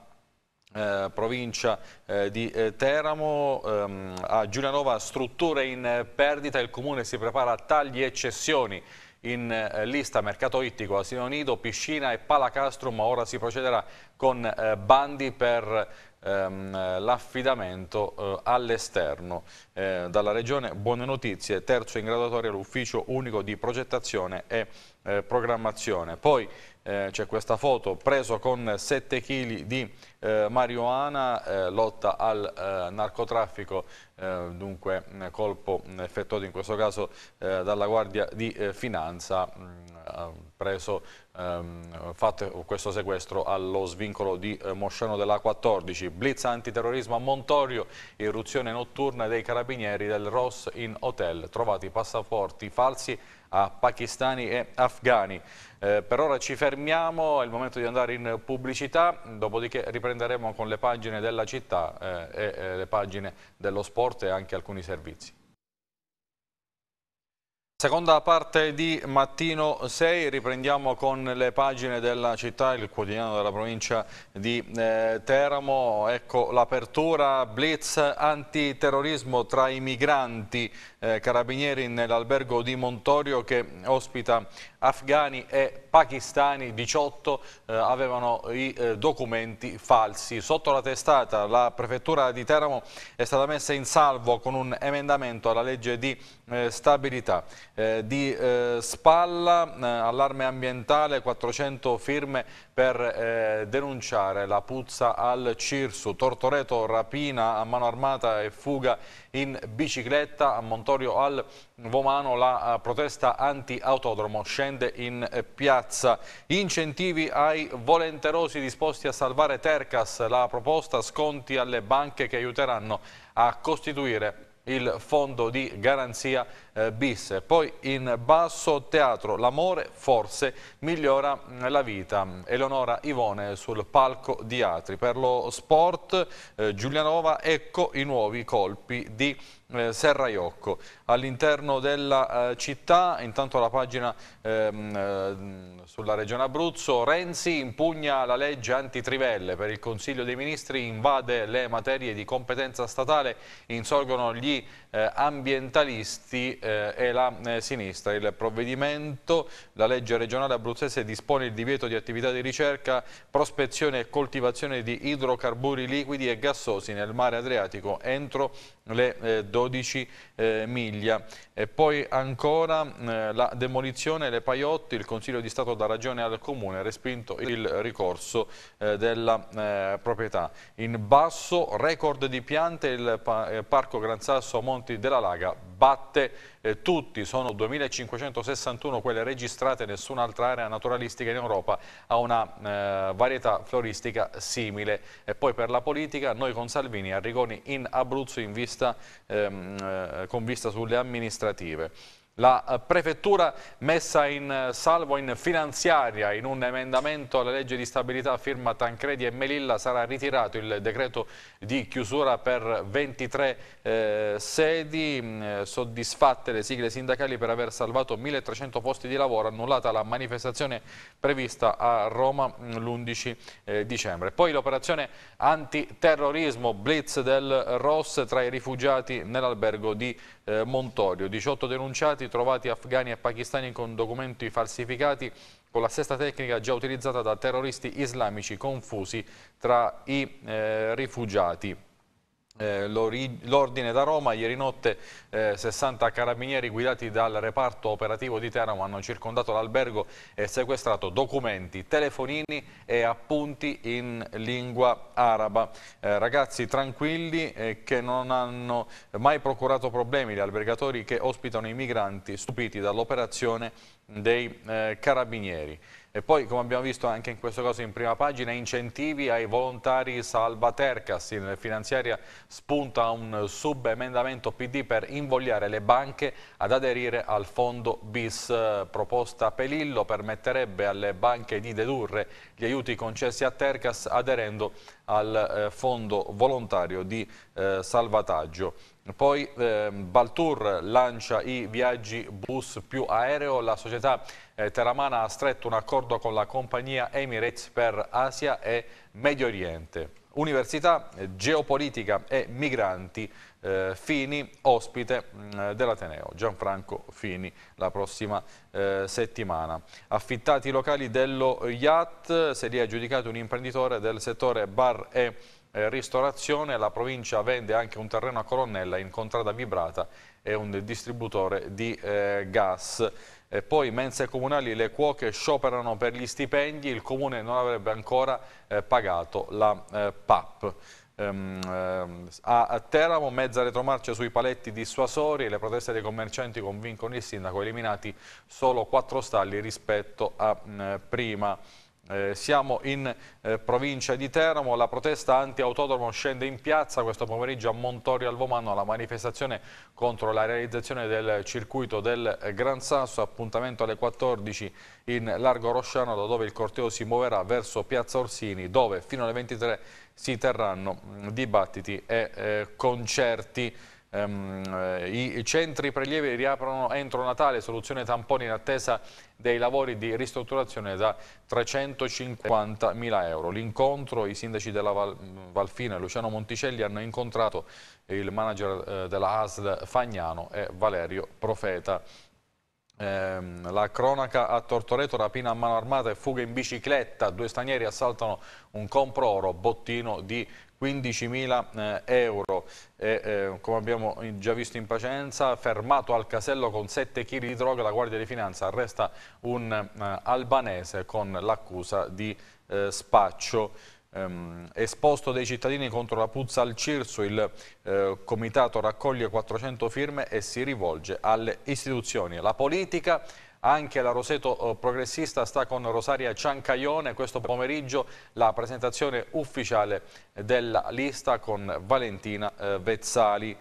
eh, provincia eh, di eh, Teramo, ehm, a Giulianova strutture in perdita, il comune si prepara a tagli e cessioni in eh, lista mercato ittico, asilo nido, piscina e palacastrum, ora si procederà con eh, bandi per ehm, l'affidamento eh, all'esterno. dalla regione buone notizie, terzo in graduatoria l'ufficio unico di progettazione e programmazione. Poi eh, c'è questa foto, preso con 7 kg di eh, marijuana, eh, lotta al eh, narcotraffico, eh, dunque mm, colpo mm, effettuato in questo caso eh, dalla Guardia di Finanza, mh, mm, preso, ehm, fatto questo sequestro allo svincolo di Mosciano della 14, blitz antiterrorismo a Montorio, irruzione notturna dei carabinieri del Ross in hotel, trovati passaporti falsi a pakistani e afghani. Eh, per ora ci fermiamo, è il momento di andare in pubblicità, dopodiché riprenderemo con le pagine della città eh, e eh, le pagine dello sport e anche alcuni servizi. Seconda parte di Mattino 6, riprendiamo con le pagine della città, il quotidiano della provincia di eh, Teramo. Ecco l'apertura blitz antiterrorismo tra i migranti eh, carabinieri nell'albergo di Montorio che ospita afghani e pakistani, 18 eh, avevano i eh, documenti falsi. Sotto la testata la prefettura di Teramo è stata messa in salvo con un emendamento alla legge di eh, stabilità eh, di eh, Spalla, eh, allarme ambientale, 400 firme per eh, denunciare la puzza al Cirsu, Tortoreto rapina a mano armata e fuga in bicicletta, a Montorio al Vomano la eh, protesta anti-autodromo scende in eh, piazza, incentivi ai volenterosi disposti a salvare Tercas, la proposta sconti alle banche che aiuteranno a costituire il fondo di garanzia eh, bis. Poi in basso teatro L'amore forse migliora mm, la vita. Eleonora Ivone sul palco di Atri. Per lo sport eh, Giulianova ecco i nuovi colpi di eh, Serraiocco. All'interno della eh, città, intanto la pagina ehm, eh, sulla regione Abruzzo, Renzi impugna la legge antitrivelle per il Consiglio dei Ministri, invade le materie di competenza statale, insorgono gli eh, ambientalisti eh, e la eh, sinistra. Il provvedimento, la legge regionale abruzzese dispone il divieto di attività di ricerca, prospezione e coltivazione di idrocarburi liquidi e gassosi nel mare Adriatico entro le 12 eh, eh, miglia. E poi ancora eh, la demolizione delle Paiotti, il Consiglio di Stato dà ragione al Comune, ha respinto il ricorso della proprietà. In basso record di piante, il Parco Gran Sasso Monti della Laga batte eh, tutti, sono 2561 quelle registrate, nessun'altra area naturalistica in Europa ha una eh, varietà floristica simile. E poi per la politica, noi con Salvini Arrigoni in Abruzzo in vista vista, ehm, eh, con vista sulle amministrative. La eh, prefettura messa in eh, salvo in finanziaria in un emendamento alla legge di stabilità firma Tancredi e Melilla sarà ritirato il decreto di chiusura per 23 eh, sedi, mm, soddisfatte le sigle sindacali per aver salvato 1300 posti di lavoro, annullata la manifestazione prevista a Roma mm, l'11 eh, dicembre. Poi l'operazione antiterrorismo Blitz del Ross tra i rifugiati nell'albergo di eh, Montorio. 18 denunciati trovati afghani e pakistani con documenti falsificati con la stessa tecnica già utilizzata da terroristi islamici confusi tra i eh, rifugiati. Eh, l'ordine da Roma, ieri notte eh, 60 carabinieri guidati dal reparto operativo di Teramo hanno circondato l'albergo e sequestrato documenti, telefonini e appunti in lingua araba. Eh, ragazzi tranquilli eh, che non hanno mai procurato problemi gli albergatori che ospitano i migranti stupiti dall'operazione dei eh, carabinieri. E poi, come abbiamo visto anche in questo caso in prima pagina, incentivi ai volontari salva Tercas. In finanziaria spunta un subemendamento PD per invogliare le banche ad aderire al fondo BIS. Proposta Pelillo permetterebbe alle banche di dedurre gli aiuti concessi a Tercas aderendo al eh, fondo volontario di eh, salvataggio. Poi eh, Baltour lancia i viaggi bus più aereo, la società eh, teramana ha stretto un accordo con la compagnia Emirates per Asia e Medio Oriente. Università, eh, geopolitica e migranti, eh, Fini ospite mm, dell'Ateneo, Gianfranco Fini la prossima eh, settimana. Affittati i locali dello IAT, si è giudicato un imprenditore del settore bar e eh, ristorazione, la provincia vende anche un terreno a Colonnella in contrada vibrata e un distributore di eh, gas. E poi mense comunali le cuoche scioperano per gli stipendi, il comune non avrebbe ancora eh, pagato la eh, PAP. Ehm, ehm a Teramo mezza retromarcia sui paletti dissuasori e le proteste dei commercianti convincono il sindaco eliminati solo quattro stalli rispetto a mh, mm, prima. Eh, siamo in eh, provincia di Teramo, la protesta anti-autodromo scende in piazza questo pomeriggio a Montorio Alvomano, la manifestazione contro la realizzazione del circuito del eh, Gran Sasso, appuntamento alle 14 in Largo Rosciano da dove il corteo si muoverà verso Piazza Orsini dove fino alle 23 si terranno mm, dibattiti e eh, concerti. Um, I centri prelievi riaprono entro Natale, soluzione tamponi in attesa dei lavori di ristrutturazione da 350 mila euro. L'incontro, i sindaci della Val, Valfina e Luciano Monticelli hanno incontrato il manager eh, della ASL Fagnano e Valerio Profeta. Ehm, la cronaca a Tortoreto, rapina a mano armata e fuga in bicicletta, due stranieri assaltano un compro oro, bottino di 15.000 eh, euro. E, eh, come abbiamo già visto in Pacenza, fermato al casello con 7 kg di droga, la Guardia di Finanza arresta un eh, albanese con l'accusa di eh, spaccio. Ehm, esposto dei cittadini contro la puzza al Cirso, il eh, comitato raccoglie 400 firme e si rivolge alle istituzioni, La politica anche la Roseto eh, progressista sta con Rosaria Ciancaione. Questo pomeriggio la presentazione ufficiale della lista con Valentina eh, Vezzali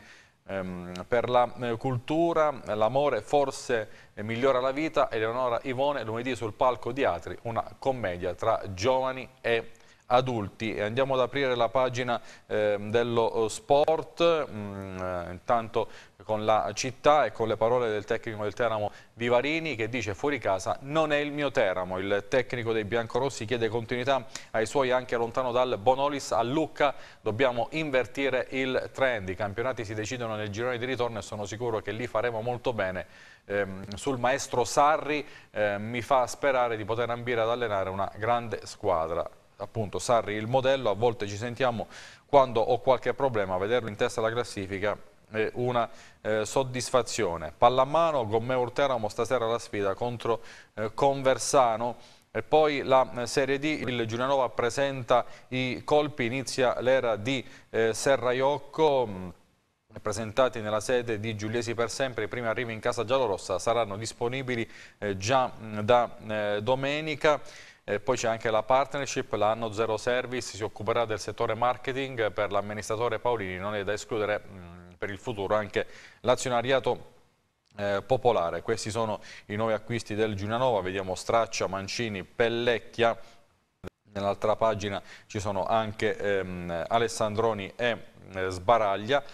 ehm, per la eh, cultura, l'amore forse migliora la vita, Eleonora Ivone lunedì sul palco di Atri, una commedia tra giovani e adulti. andiamo ad aprire la pagina ehm, eh, dello sport, mm, eh, intanto con la città e con le parole del tecnico del Teramo Vivarini che dice fuori casa non è il mio Teramo. Il tecnico dei biancorossi chiede continuità ai suoi anche lontano dal Bonolis a Lucca. Dobbiamo invertire il trend. I campionati si decidono nel girone di ritorno e sono sicuro che lì faremo molto bene. Ehm, sul maestro Sarri eh, mi fa sperare di poter ambire ad allenare una grande squadra appunto Sarri il modello, a volte ci sentiamo quando ho qualche problema, vederlo in testa alla classifica è una eh, soddisfazione. Pallamano, Gommè Urteramo stasera la sfida contro eh, Conversano e poi la eh, Serie D, il Giulianova presenta i colpi, inizia l'era di eh, Serraiocco mm, presentati nella sede di Giuliesi per sempre, i primi arrivi in casa giallorossa saranno disponibili eh, già mm, da eh, domenica. E poi c'è anche la partnership, l'anno zero service, si occuperà del settore marketing per l'amministratore Paolini, non è da escludere mh, mm, per il futuro anche l'azionariato eh, popolare. Questi sono i nuovi acquisti del Giunanova, vediamo Straccia, Mancini, Pellecchia, nell'altra pagina ci sono anche ehm, Alessandroni e eh, Sbaraglia.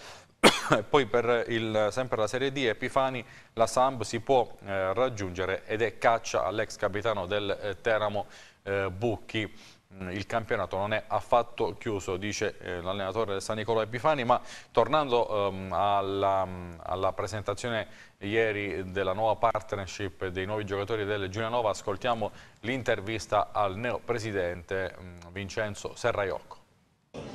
e poi per il, sempre la Serie D Epifani la Samb si può eh, raggiungere ed è caccia all'ex capitano del eh, Teramo eh, Bucchi mm, il campionato non è affatto chiuso, dice eh, l'allenatore San Nicola Epifani, ma tornando ehm, alla, mm, alla, presentazione ieri della nuova partnership dei nuovi giocatori del Giulianova, ascoltiamo l'intervista al neo presidente mm, Vincenzo Serraiocco.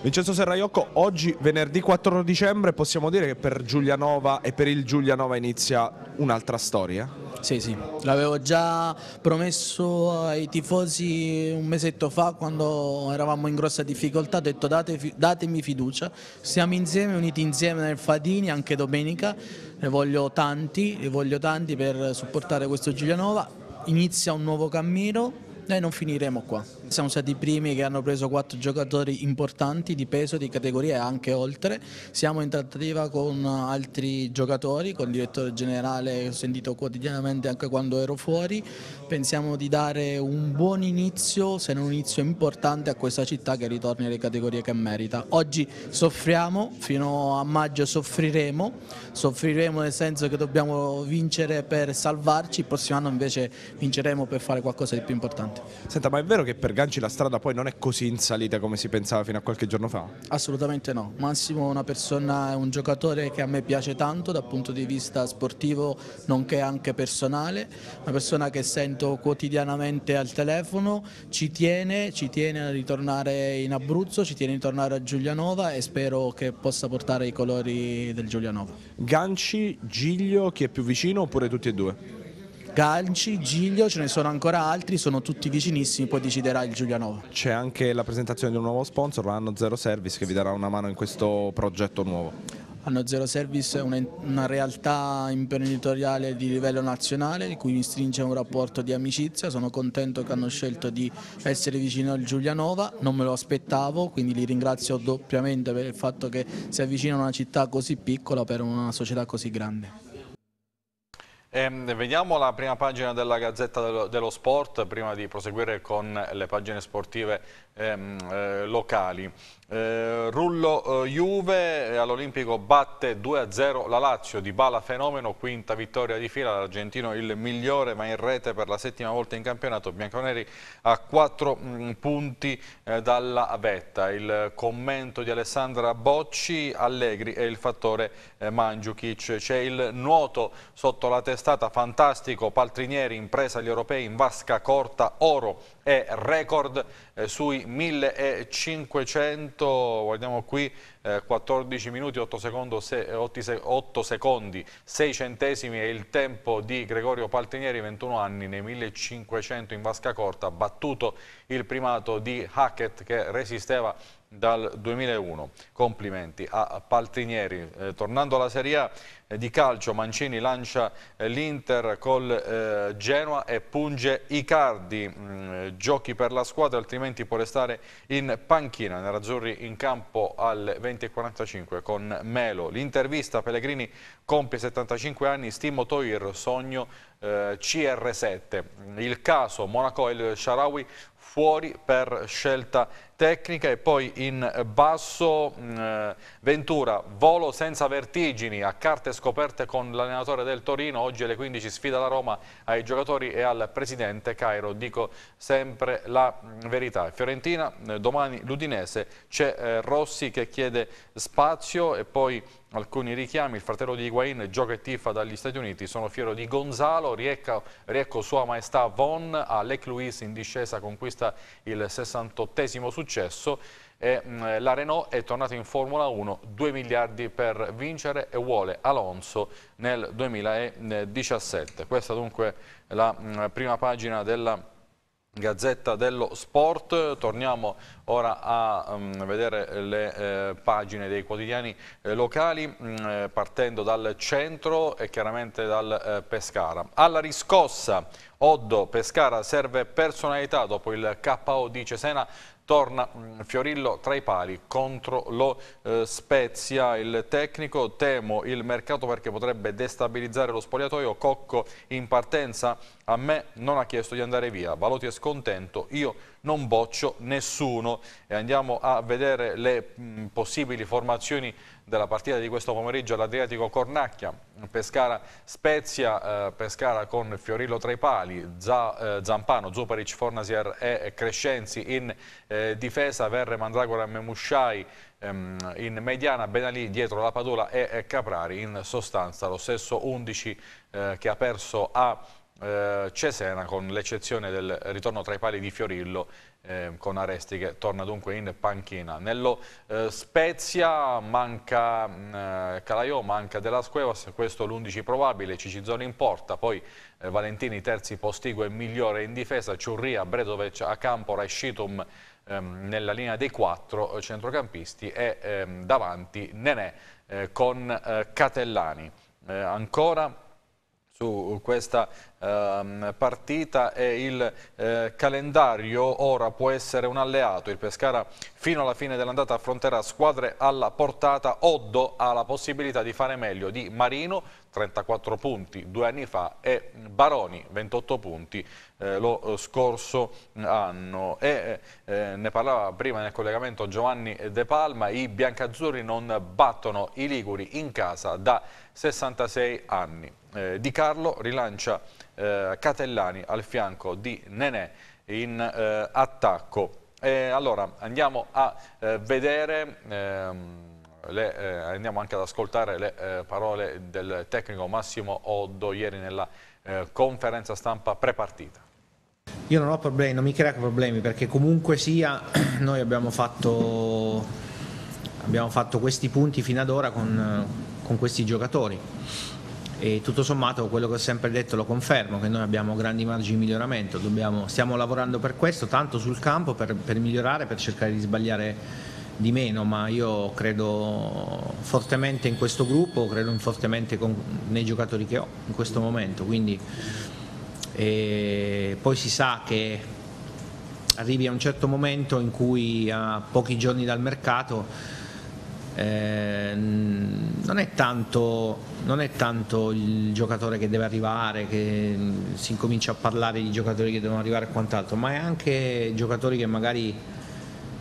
Vincenzo Serraiocco, oggi venerdì 4 dicembre possiamo dire che per Giulianova e per il Giulianova inizia un'altra storia? Sì, sì, l'avevo già promesso ai tifosi un mesetto fa quando eravamo in grossa difficoltà, ho detto date, datemi fiducia, siamo insieme, uniti insieme nel Fadini anche domenica, ne voglio tanti, ne voglio tanti per supportare questo Giulianova, inizia un nuovo cammino, noi non finiremo qua. Siamo stati i primi che hanno preso quattro giocatori importanti di peso, di categoria e anche oltre. Siamo in trattativa con altri giocatori, con il direttore generale che ho sentito quotidianamente anche quando ero fuori. Pensiamo di dare un buon inizio, se non un inizio importante, a questa città che ritorni alle categorie che merita. Oggi soffriamo, fino a maggio soffriremo, soffriremo nel senso che dobbiamo vincere per salvarci, il prossimo anno invece vinceremo per fare qualcosa di più importante. Senta, ma è vero che per Ganci la strada poi non è così in salita come si pensava fino a qualche giorno fa? Assolutamente no, Massimo è una persona, è un giocatore che a me piace tanto dal punto di vista sportivo nonché anche personale, una persona che sento quotidianamente al telefono, ci tiene, ci tiene a ritornare in Abruzzo, ci tiene a ritornare a Giulianova e spero che possa portare i colori del Giulianova. Ganci, Giglio, chi è più vicino oppure tutti e due? Ganci, Giglio, ce ne sono ancora altri, sono tutti vicinissimi, poi deciderà il Giulianova. C'è anche la presentazione di un nuovo sponsor, l'Anno Zero Service, che vi darà una mano in questo progetto nuovo. Hanno Zero Service è una realtà imprenditoriale di livello nazionale di cui mi stringe un rapporto di amicizia, sono contento che hanno scelto di essere vicino al Giulianova, non me lo aspettavo quindi li ringrazio doppiamente per il fatto che si avvicinano a una città così piccola per una società così grande. Ehm, veniamo alla prima pagina della Gazzetta dello, Sport, prima di proseguire con le pagine sportive ehm, eh, locali. Eh, Rullo eh, Juve eh, all'Olimpico batte 2-0 la Lazio di Bala fenomeno, quinta vittoria di fila, l'argentino il migliore ma in rete per la settima volta in campionato, Bianconeri a 4 mm, punti eh, dalla vetta. Il commento di Alessandra Bocci, Allegri e il fattore eh, Mangiukic, c'è il nuoto sotto la testata, fantastico, Paltrinieri impresa agli europei in vasca corta, oro è record eh, sui 1500, guardiamo qui eh, 14 minuti 8 secondi, se, 8, 8 secondi 6 centesimi è il tempo di Gregorio Paltinieri 21 anni nei 1500 in vasca corta battuto il primato di Hackett che resisteva dal 2001. Complimenti a Paltrinieri. Eh, tornando alla Serie A eh, di calcio, Mancini lancia eh, l'Inter col eh, Genoa e punge Icardi. Mm, eh, giochi per la squadra, altrimenti può restare in panchina. Nerazzurri in campo alle 20.45 con Melo. L'intervista Pellegrini compie 75 anni, Stimo Toir, sogno eh, CR7. Il caso Monaco e il Sharawi fuori per scelta tecnica e poi in basso mh, mm, eh, Ventura, volo senza vertigini a carte scoperte con l'allenatore del Torino, oggi alle 15 sfida la Roma ai giocatori e al presidente Cairo, dico sempre la mm, verità. Fiorentina, eh, domani l'Udinese, c'è eh, Rossi che chiede spazio e poi alcuni richiami, il fratello di Higuain gioca e tifa dagli Stati Uniti, sono fiero di Gonzalo, riecco, riecco sua maestà Von, a Lec Louis in discesa conquista il 68esimo successo successo e mh, mm, la Renault è tornata in Formula 1 2 miliardi per vincere e vuole Alonso nel 2017. Questa dunque è la mh, mm, prima pagina della Gazzetta dello Sport, torniamo ora a um, vedere le eh, pagine dei quotidiani eh, locali mh, partendo dal centro e chiaramente dal eh, Pescara. Alla riscossa Oddo Pescara serve personalità dopo il KO di Cesena torna mm, Fiorillo tra i pali contro lo eh, Spezia. Il tecnico temo il mercato perché potrebbe destabilizzare lo spogliatoio. Cocco in partenza a me non ha chiesto di andare via. Valoti è scontento, io non boccio nessuno. E andiamo a vedere le mh, mm, possibili formazioni della partita di questo pomeriggio all'Adriatico Cornacchia, Pescara Spezia, eh, Pescara con Fiorillo tra i pali, Za, eh, Zampano, Zuparic, Fornasier e Crescenzi in eh, difesa, Verre, Mandragora e Memusciai ehm, in mediana, Benalì dietro la Padula e, e Caprari, in sostanza lo stesso 11 eh, che ha perso a eh, Cesena con l'eccezione del ritorno tra i pali di Fiorillo eh, con Aresti che torna dunque in panchina. Nello eh, Spezia manca mm, eh, Calaiò, manca Della Scuevas, questo l'11 probabile, Cicizzoni in porta, poi eh, Valentini terzi postigo e migliore in difesa, Ciurria, Bredovic, a campo, Scitum ehm, nella linea dei quattro eh, centrocampisti e ehm, davanti Nenè eh, con Catellani. ancora su questa ehm, partita e il eh, calendario ora può essere un alleato. Il Pescara fino alla fine dell'andata affronterà squadre alla portata. Oddo ha la possibilità di fare meglio di Marino, 34 punti due anni fa, e Baroni, 28 punti eh, lo scorso anno. E, eh, eh, ne parlava prima nel collegamento Giovanni De Palma, i biancazzurri non battono i Liguri in casa da 66 anni eh, Di Carlo rilancia eh, Catellani al fianco di Nenè in eh, attacco. E allora andiamo a eh, vedere, ehm, le, eh, andiamo anche ad ascoltare le eh, parole del tecnico Massimo Oddo ieri nella conferenza stampa prepartita. Io non ho problemi, non mi crea problemi perché comunque sia noi abbiamo fatto, abbiamo fatto questi punti fino ad ora con, con questi giocatori e tutto sommato quello che ho sempre detto lo confermo, che noi abbiamo grandi margini di miglioramento, Dobbiamo, stiamo lavorando per questo, tanto sul campo per, per migliorare, per cercare di sbagliare di meno, ma io credo fortemente in questo gruppo, credo fortemente con, nei giocatori che ho in questo momento, quindi eh, poi si sa che arrivi a un certo momento in cui a pochi giorni dal mercato eh, non, è tanto, non, è tanto, il giocatore che deve arrivare, che mm, si incomincia a parlare di giocatori che devono arrivare e quant'altro, ma è anche giocatori che magari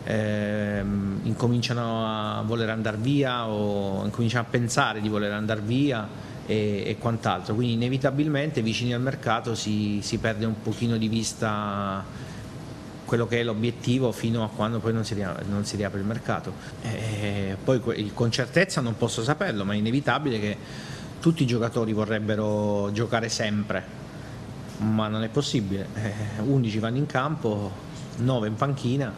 eh, incominciano a voler andare via o incominciano a pensare di voler andare via e, e quant'altro. Quindi inevitabilmente vicini al mercato si, si perde un pochino di vista quello che è l'obiettivo fino a quando poi non si, riapre, non si riapre il mercato. E eh, poi con certezza non posso saperlo, ma è inevitabile che tutti i giocatori vorrebbero giocare sempre, ma non è possibile. 11 eh, vanno in campo, 9 in panchina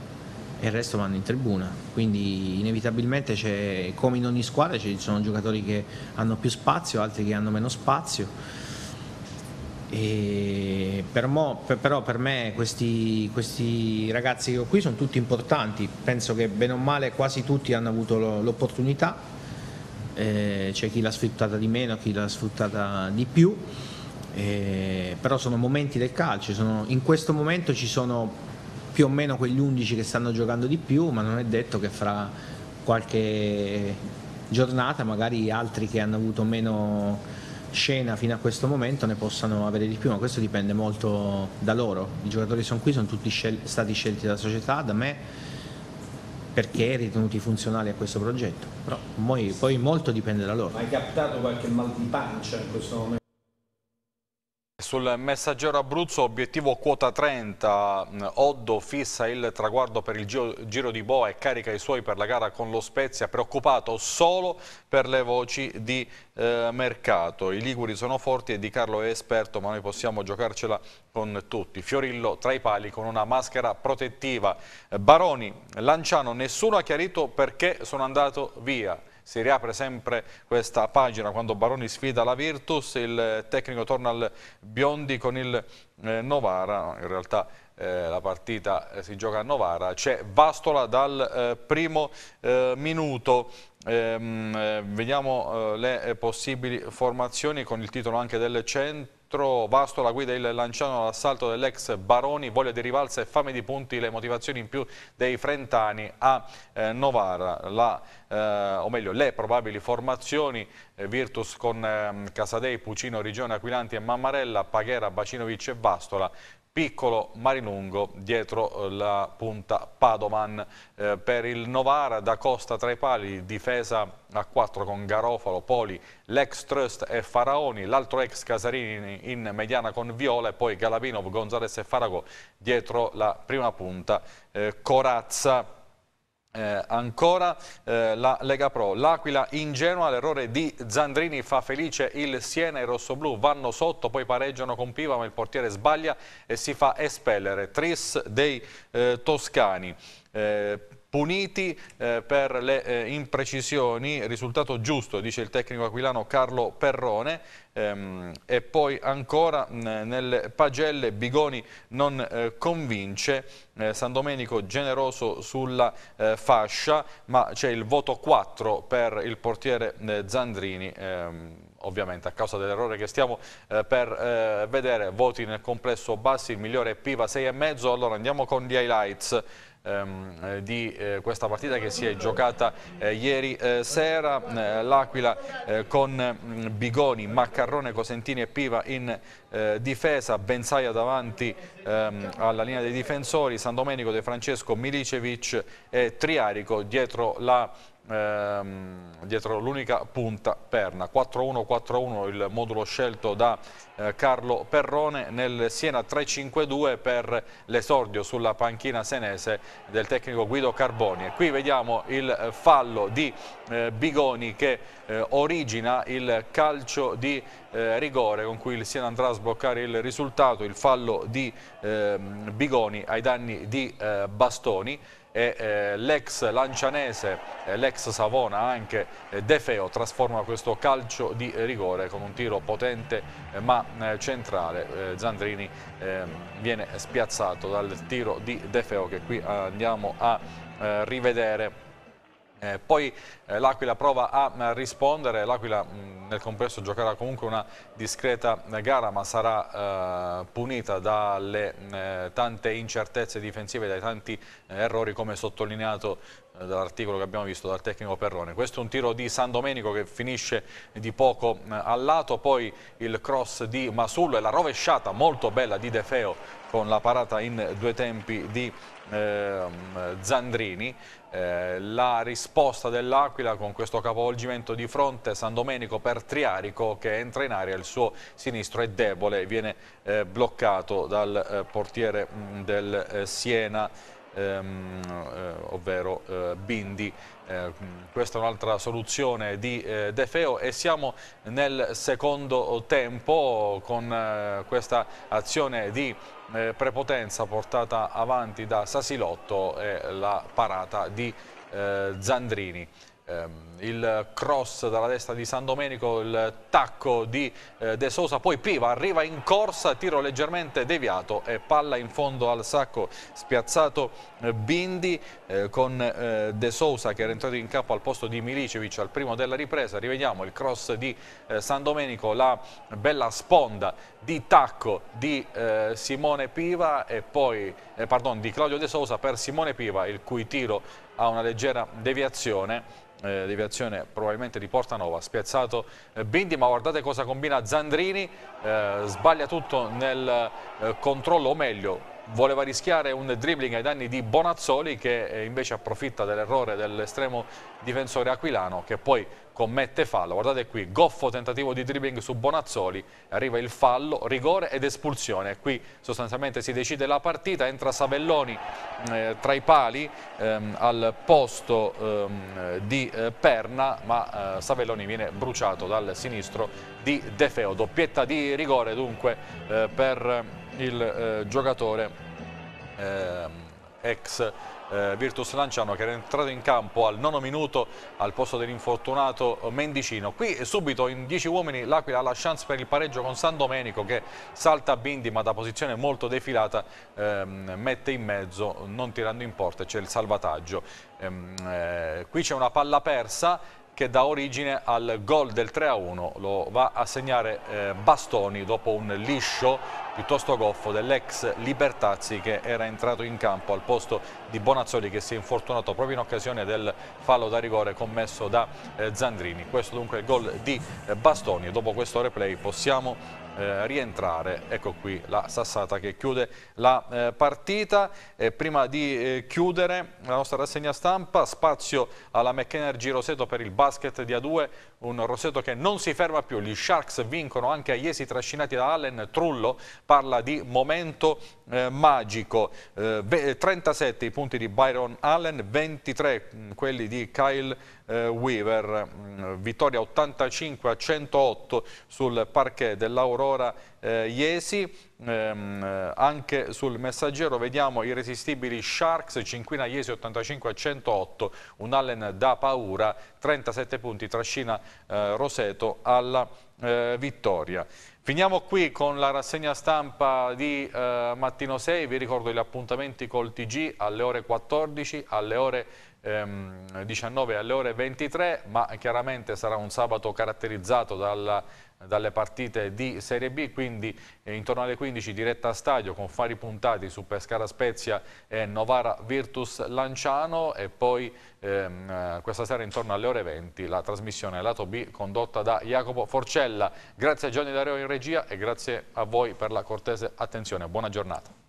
e il resto vanno in tribuna. Quindi inevitabilmente come in ogni squadra ci sono giocatori che hanno più spazio, altri che hanno meno spazio per mo, per, però per me questi, questi, ragazzi che ho qui sono tutti importanti, penso che bene o male quasi tutti hanno avuto l'opportunità, eh, c'è chi l'ha sfruttata di meno, chi l'ha sfruttata di più, eh, però sono momenti del calcio, sono, in questo momento ci sono più o meno quegli 11 che stanno giocando di più, ma non è detto che fra qualche giornata magari altri che hanno avuto meno scena fino a questo momento ne possano avere di più, ma questo dipende molto da loro. I giocatori sono qui sono tutti scel- stati scelti dalla società, da me, perché ritenuti funzionali a questo progetto. Però poi, poi molto dipende da loro. Hai captato qualche mal di pancia in questo momento? Sul messaggero Abruzzo, obiettivo quota 30, Oddo fissa il traguardo per il giro, di Boa e carica i suoi per la gara con lo Spezia, preoccupato solo per le voci di eh, mercato. I Liguri sono forti e Di Carlo è esperto, ma noi possiamo giocarcela con tutti. Fiorillo tra i pali con una maschera protettiva. Baroni, Lanciano, nessuno ha chiarito perché sono andato via si riapre sempre questa pagina quando Baroni sfida la Virtus, il tecnico torna al Biondi con il eh, Novara, in realtà eh, la partita eh, si gioca a Novara, c'è Vastola dal eh, primo eh, minuto, ehm, eh, vediamo le possibili formazioni con il titolo anche del centro, Pietro Vasto alla guida il Lanciano all'assalto dell'ex Baroni, voglia di rivalsa e fame di punti, le motivazioni in più dei frentani a eh, Novara, la, eh, o meglio le probabili formazioni eh, Virtus con ehm, Casadei, Pucino, Rigione, Aquilanti e Mammarella, Paghera, Bacinovic e Vastola, piccolo Marilungo dietro eh, la punta Padovan. Eh, per il Novara da Costa tra i pali, difesa a 4 con Garofalo, Poli, l'ex Trust e Faraoni, l'altro ex Casarini in mediana con Viola e poi Galabinov, Gonzales e Farago dietro la prima punta eh, Corazza. Eh, ancora eh, la Lega Pro, l'Aquila ingenua, l'errore di Zandrini fa felice il Siena, i rossoblù vanno sotto, poi pareggiano con Piva ma il portiere sbaglia e si fa espellere, tris dei eh, toscani. Eh, puniti eh, per le eh, imprecisioni, risultato giusto, dice il tecnico aquilano Carlo Perrone, ehm, e poi ancora nelle pagelle Bigoni non eh, convince, eh, San Domenico generoso sulla eh, fascia, ma c'è il voto 4 per il portiere eh, Zandrini, ehm, ovviamente a causa dell'errore che stiamo per vedere, voti nel complesso bassi, il migliore è Piva 6,5, allora andiamo con gli highlights ehm, eh, di eh, questa partita che si è giocata eh, ieri eh, sera. Eh, L'Aquila con mm, Bigoni, Maccarrone, Cosentini e Piva in difesa, Benzaia davanti ehm, alla linea dei difensori, San Domenico De Francesco, Milicevic e Triarico dietro la ehm, dietro l'unica punta perna. 4-1-4-1 il modulo scelto da eh, Carlo Perrone nel Siena 3-5-2 per l'esordio sulla panchina senese del tecnico Guido Carboni. E qui vediamo il fallo di eh, Bigoni che eh, origina il calcio di eh, rigore con cui il Siena andrà a sbloccare il risultato, il fallo di ehm, Bigoni ai danni di eh, Bastoni e eh, l'ex lancianese, eh, l'ex Savona anche eh, De Feo trasforma questo calcio di rigore con un tiro potente eh, ma eh, centrale. Eh, Zandrini ehm, viene spiazzato dal tiro di De Feo che qui andiamo a rivedere eh, poi eh, l'Aquila prova a, a mm, rispondere, l'Aquila mm, nel complesso giocherà comunque una discreta eh, gara ma sarà eh, punita dalle mm, eh, tante incertezze difensive, dai tanti eh, errori come sottolineato dall'articolo che abbiamo visto dal tecnico Perrone. Questo è un tiro di San Domenico che finisce di poco al lato, poi il cross di Masullo e la rovesciata molto bella di De Feo con la parata in due tempi di ehm, Zandrini. Eh, la risposta dell'Aquila con questo capovolgimento di fronte San Domenico per Triarico che entra in aria, il suo sinistro è debole, viene eh, bloccato dal eh, portiere mh, mm, del eh, Siena, ehm, eh, ovvero Bindi eh, questa è un'altra soluzione di eh, De Feo e siamo nel secondo tempo con eh, questa azione di eh, prepotenza portata avanti da Sasilotto e la parata di eh, Zandrini. Ehm, il cross dalla destra di San Domenico, il tacco di eh, De Sosa, poi Piva arriva in corsa, tiro leggermente deviato e palla in fondo al sacco, spiazzato eh, Bindi eh, con De Sosa che era entrato in campo al posto di Milicevic al primo della ripresa, rivediamo il cross di San Domenico, la bella sponda di tacco di Simone Piva e poi, pardon, di Claudio De Sosa per Simone Piva il cui tiro ha una leggera deviazione eh, deviazione probabilmente di Portanova, spiazzato eh, Bindi, ma guardate cosa combina Zandrini, eh, sbaglia tutto nel eh, controllo, o meglio voleva rischiare un dribbling ai danni di Bonazzoli che eh, invece approfitta dell'errore dell'estremo difensore aquilano che poi commette fallo, guardate qui, goffo tentativo di dribbling su Bonazzoli, arriva il fallo, rigore ed espulsione, qui sostanzialmente si decide la partita, entra Savelloni eh, tra i pali ehm, al posto ehm, di eh, Perna, ma eh, Savelloni viene bruciato dal sinistro di De Feo, doppietta di rigore dunque eh, per il eh, giocatore eh, ex eh, Virtus Lanciano che era entrato in campo al nono minuto al posto dell'infortunato Mendicino. Qui eh, subito in 10 uomini l'Aquila ha la chance per il pareggio con San Domenico che salta Bindi ma da posizione molto defilata ehm, mette in mezzo non tirando in porta c'è il salvataggio. Ehm, eh, qui c'è una palla persa che dà origine al gol del 3-1, lo va a segnare eh, Bastoni dopo un liscio piuttosto goffo dell'ex Libertazzi che era entrato in campo al posto di Bonazzoli che si è infortunato proprio in occasione del fallo da rigore commesso da eh, Zandrini. Questo dunque è il gol di eh, Bastoni e dopo questo replay possiamo eh, rientrare. Ecco qui la sassata che chiude la eh, partita. Eh, prima di eh, chiudere la nostra rassegna stampa, spazio alla McEnergy Roseto per il basket di A2 un Rossetto che non si ferma più, gli Sharks vincono anche a Iesi trascinati da Allen, Trullo parla di momento eh, magico, eh, 37 i punti di Byron Allen, 23 mm, quelli di Kyle eh, Weaver, mm, vittoria 85 a 108 sul parquet dell'Aurora eh, Iesi, ehm, anche sul messaggero vediamo irresistibili Sharks, Cinquina Iesi 85 a 108, un Allen da paura, 37 punti, trascina eh, Roseto alla eh, vittoria. Finiamo qui con la rassegna stampa di eh, Mattino 6, vi ricordo gli appuntamenti col TG alle ore 14, alle ore ehm, 19 e alle ore 23, ma chiaramente sarà un sabato caratterizzato dalla dalle partite di Serie B, quindi eh, intorno alle 15 diretta a stadio con fari puntati su Pescara Spezia e Novara Virtus Lanciano e poi ehm, eh, questa sera intorno alle ore 20 la trasmissione lato B condotta da Jacopo Forcella. Grazie a Gianni Dareo in regia e grazie a voi per la cortese attenzione. Buona giornata.